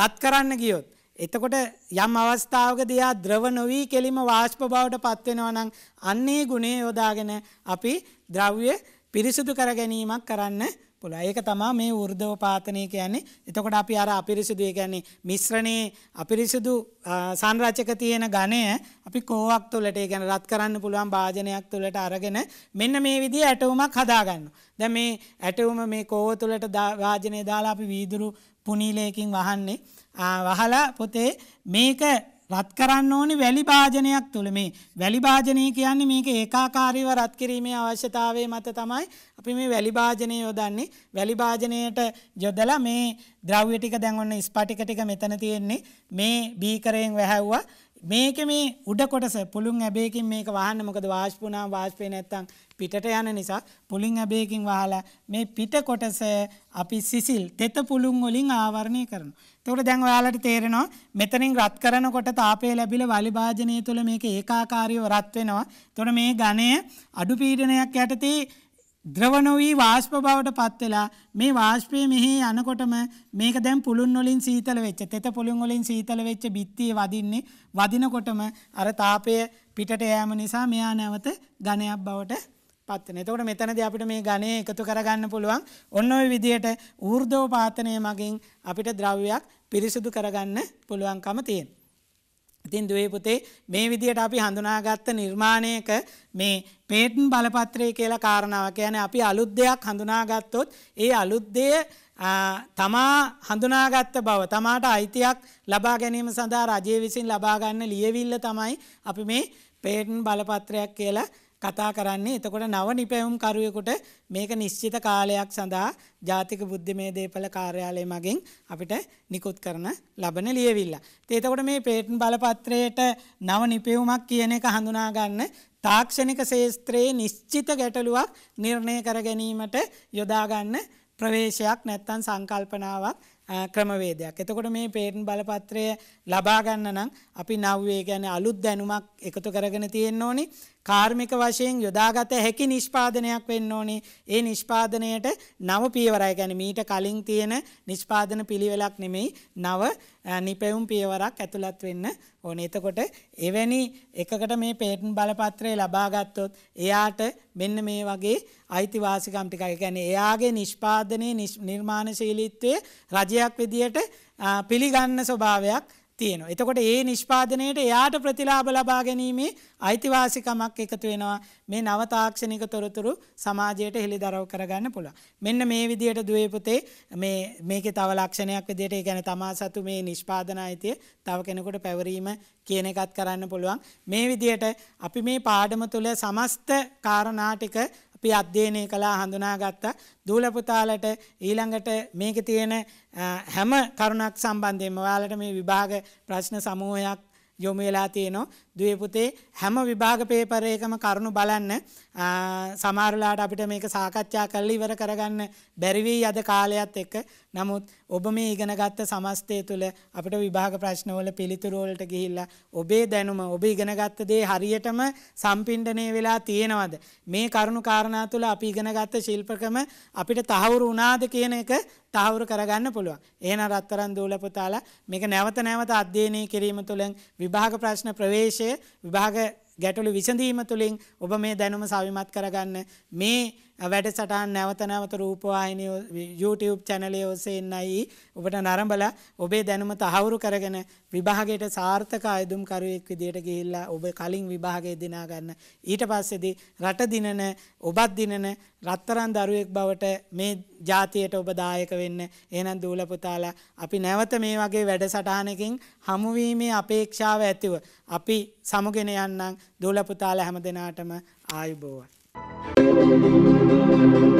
රත් කරන්න ගියොත්. එතකොට යම් අවස්ථාවකද යා ද්‍රව නොවී කෙලිම වාශ්ප බවට පත්වෙනවා නම් අන්නේ ගුණේ යොදාගෙන අපි ද්‍රව්‍ය පිරිසිදු කර ගැනීමක් කරන්න පුළ ඒක තමා මේ ෘර්ධව පාතනය කියන්නේ එතකොට අපි අර අපිරිසිදුව කියන්නේ මිශ්‍රණයේ අපිරිසිදු සංරචක තියෙන ගණය අපි කෝවක් තුළට ගැන රත් කරන්න පුළුවන් භාජනයක් තුළට අරගෙන මෙන්න මේ විදි ඇටවුමක් හදාගන්න. දැ මේ ඇටවුම මේ කෝව තුළට වාජනය දාලා අපි වීදුරු පුනීලයකින් වහන්නේ. වහලා පොතේ මේක රත් කරන්න ඕනි වැලි භාජනයක් තුළ මේ වැලි භාජනය කියන්නේ මේක ඒකාකාරීව රත් කිරීමේ අවශ්‍යතාවය මත තමයි අපි මේ වැලි භාජනය යොදන්නේ වැලි භාජනයට යොදලා මේ ද්‍රව්‍ය ටික දැන් ඔන්න ස්පටික ටික මෙතන තියෙන්නේ මේ බීකරයෙන් වැහැව්වා මේක මේ උඩ කොටස පුළුන් ඇබේකින් මේක වහන්න මොකද වාෂ්පුනා වාෂ්පේ නැත්තම් පිටට යන නිසා පුලින් ඇබේකින් වහලා මේ පිට කොටස අපි සිසිල් තෙත පුළුන් වලින් ආවරණය කරනවා එතකොට දැන් ඔයාලට තේරෙනවා මෙතනින් රත් කරනකොට තාපය ලැබිලා වලි භාජනය තුළ මේක ඒකාකාරීව රත් වෙනවා. එතකොට මේ ඝනය අඩු පීඩනයක් යටතේ ද්‍රව නොවී වාෂ්ප බවට පත් වෙලා මේ වාෂ්පය මෙහි යනකොටම මේක දැන් පුළුන් වලින් සීතල වෙච්ච තෙත පුළුන් වලින් සීතල වෙච්ච බිත්තිය වදින්නේ වදිනකොටම අර තාපය පිටට යෑම නිසා මෙයා නැවත ඝනයක් බවට පත්වන. එතකොට මෙතනදී අපිට මේ ඝනය එකතු කරගන්න පුළුවන්. ඔන්න ඔය විදිහට ඌර්ධෝපාතනය මගින් අපිට ද්‍රව්‍යයක් පිරිසිදු කරගන්න පුළුවන්කම තියෙනවා. ඉතින් දුවේ පුතේ මේ විදිහට අපි හඳුනාගත්ත නිර්මාණයක මේ පේටන් බලපත්‍රය කියලා කාරණාව කියන්නේ අපි අලුත් දෙයක් හඳුනාගත්තොත් ඒ අලුත් දෙය තමා හඳුනාගත්ත බව තමාට අයිතියක් ලබා ගැනීම සඳහා රජය විසින් ලබා ගන්න ලියවිල්ල තමයි අපි මේ පේටන් බලපත්‍රයක් කියලා කතා කරන්නේ එතකොට නව නිපැවුම් කරුවෙකුට මේක නිශ්චිත කාලයක් සඳහා ජාතික බුද්ධිමය දේපල කාර්යාලය මගින් අපිට නිකුත් කරන ලබන ලියවිල්ල. ඒතකොට මේ පේටන් බලපත්‍රයට නව නිපැවුමක් කියන එක හඳුනාගන්න තාක්ෂණික ශේස්ත්‍රයේ නිශ්චිත ගැටලුවක් නිර්ණය කර ගැනීමට යොදාගන්න ප්‍රවේශයක් නැත්තන් සංකල්පනාවක් ක්‍රමවේදයක්. එතකොට මේ පේටන් බලපත්‍රය ලබාගන්න නම් අපි නව්වේ ගැන අලුත් දැනුමක් එකතු කරගෙන තියෙන් ඕනි කාර්මික වශයෙන් යොදාගත හැකි නිෂ්පාදනයක් වෙන්න ඕනේ ඒ නිෂ්පාදනයට නව පියවරයි ගැන මීට කලින් තියෙන නිෂ්පාදන පිළිවෙලක් නෙමෙයි නව නිපැවුම් පියවරක් ඇතුළත් වෙන්න ඕන එතකොට එවැනි එකකට මේ පේටන් බලපත්‍රය ලබාගත්තොත් එයාට මෙන්න මේ වගේ අයිතිවාසිකම් ටික ගැන එයාගේ නිෂ්පාදනය නිර්මාණශීලීත්වය රජයක් විදියට පිළිගන්න ස්වභාවයක් තියෙනවා. එතකොට ඒ නිෂ්පාදනයට එයාට ප්‍රතිලාභ ලබා ගැනීමේ අයිතිවාසිකමක් එකතු වෙනවා මේ නවතාක්ෂණික තොරතුරු සමාජයට හෙළි දරව් කරගන්න පුළුවන්. මෙන්න මේ විදියට දුවේපුතේ මේ මේකේ තව ලක්ෂණයක් විදියට ඒ කියන්නේ තමා සතු මේ නිෂ්පාදන අයිතිය තව කෙනෙකුට පැවරීම කියන එකත් කරන්න පුළුවන්. මේ විදියට අපි මේ පාඩම තුළ සමස්ත කාරණා ටික අපි අධ්‍යයනය කලා හඳුනාගත්තා දූලපුතාලට ඊළඟට මේක තියෙන හැම කරුණක් සම්බන්ධයෙන් ඔයාලට මේ විභාග ප්‍රශ්න සමූහයක් යොමු වෙලා තියෙනවා. දුවේ පුතේ හැම විභාග පේපර් එකම කරුණු බලන්න. සමහරලාට අපිට මේක සාකච්ඡා කරලා ඉවර කරගන්න බැරි වෙයි අද කාලයත් එක්ක. නමුත් ඔබ මේ ඉගෙනගත්ත සමස්තය තුළ අපිට විභාග ප්‍රශ්නවල පිළිතුරු වලට ගිහිල්ලා ඔබේ දැනුම ඔබ ඉගෙනගත්ත දේ හරියටම සම්පින්ඩණය වෙලා තියෙනවද? මේ කරුණු කාරණා තුළ අපි ඉගෙනගත්ත ශිල්පකම අපිට තහවුරු වුණාද කියන එක තහවුරු කරගන්න පුළුවන්. එහෙනම් රත්තරන් දූල පුතාලා මේක නැවත නැවත අධ්‍යයනය කිරීම තුළින් විභාග ප්‍රශ්න ප්‍රවේශය විභාග ගැටළු විසඳීම තුළින් ඔබ මේ දැනුම සවිමත් කරගන්න මේ වැඩසටහන් නැවත නැවත රූපවාහිනිය YouTube channel ඔස්සේ එන්නයි ඔබට නරඹලා ඔබේ දැනුම තහවුරු කරගෙන විභාගයට සාර්ථක අයදුම් කරුවෙක් විදියට ගිහිල්ලා ඔබ කලින් විභාගයේ දිනා ගන්න. ඊට පස්සේදී රට දිනන ඔබත් දිනන රත්තරන් දරුවෙක් බවට මේ ජාතියට ඔබ දායක වෙන්න. එහෙනම් දූල පුතාලා අපි නැවත මේ වගේ වැඩසටහනකින් හමු වීමේ අපේක්ෂාව ඇතිව අපි සමුගෙන යන්නම් දූල පුතාලා හැමදෙනාටම ආයුබෝවන්. Thank you.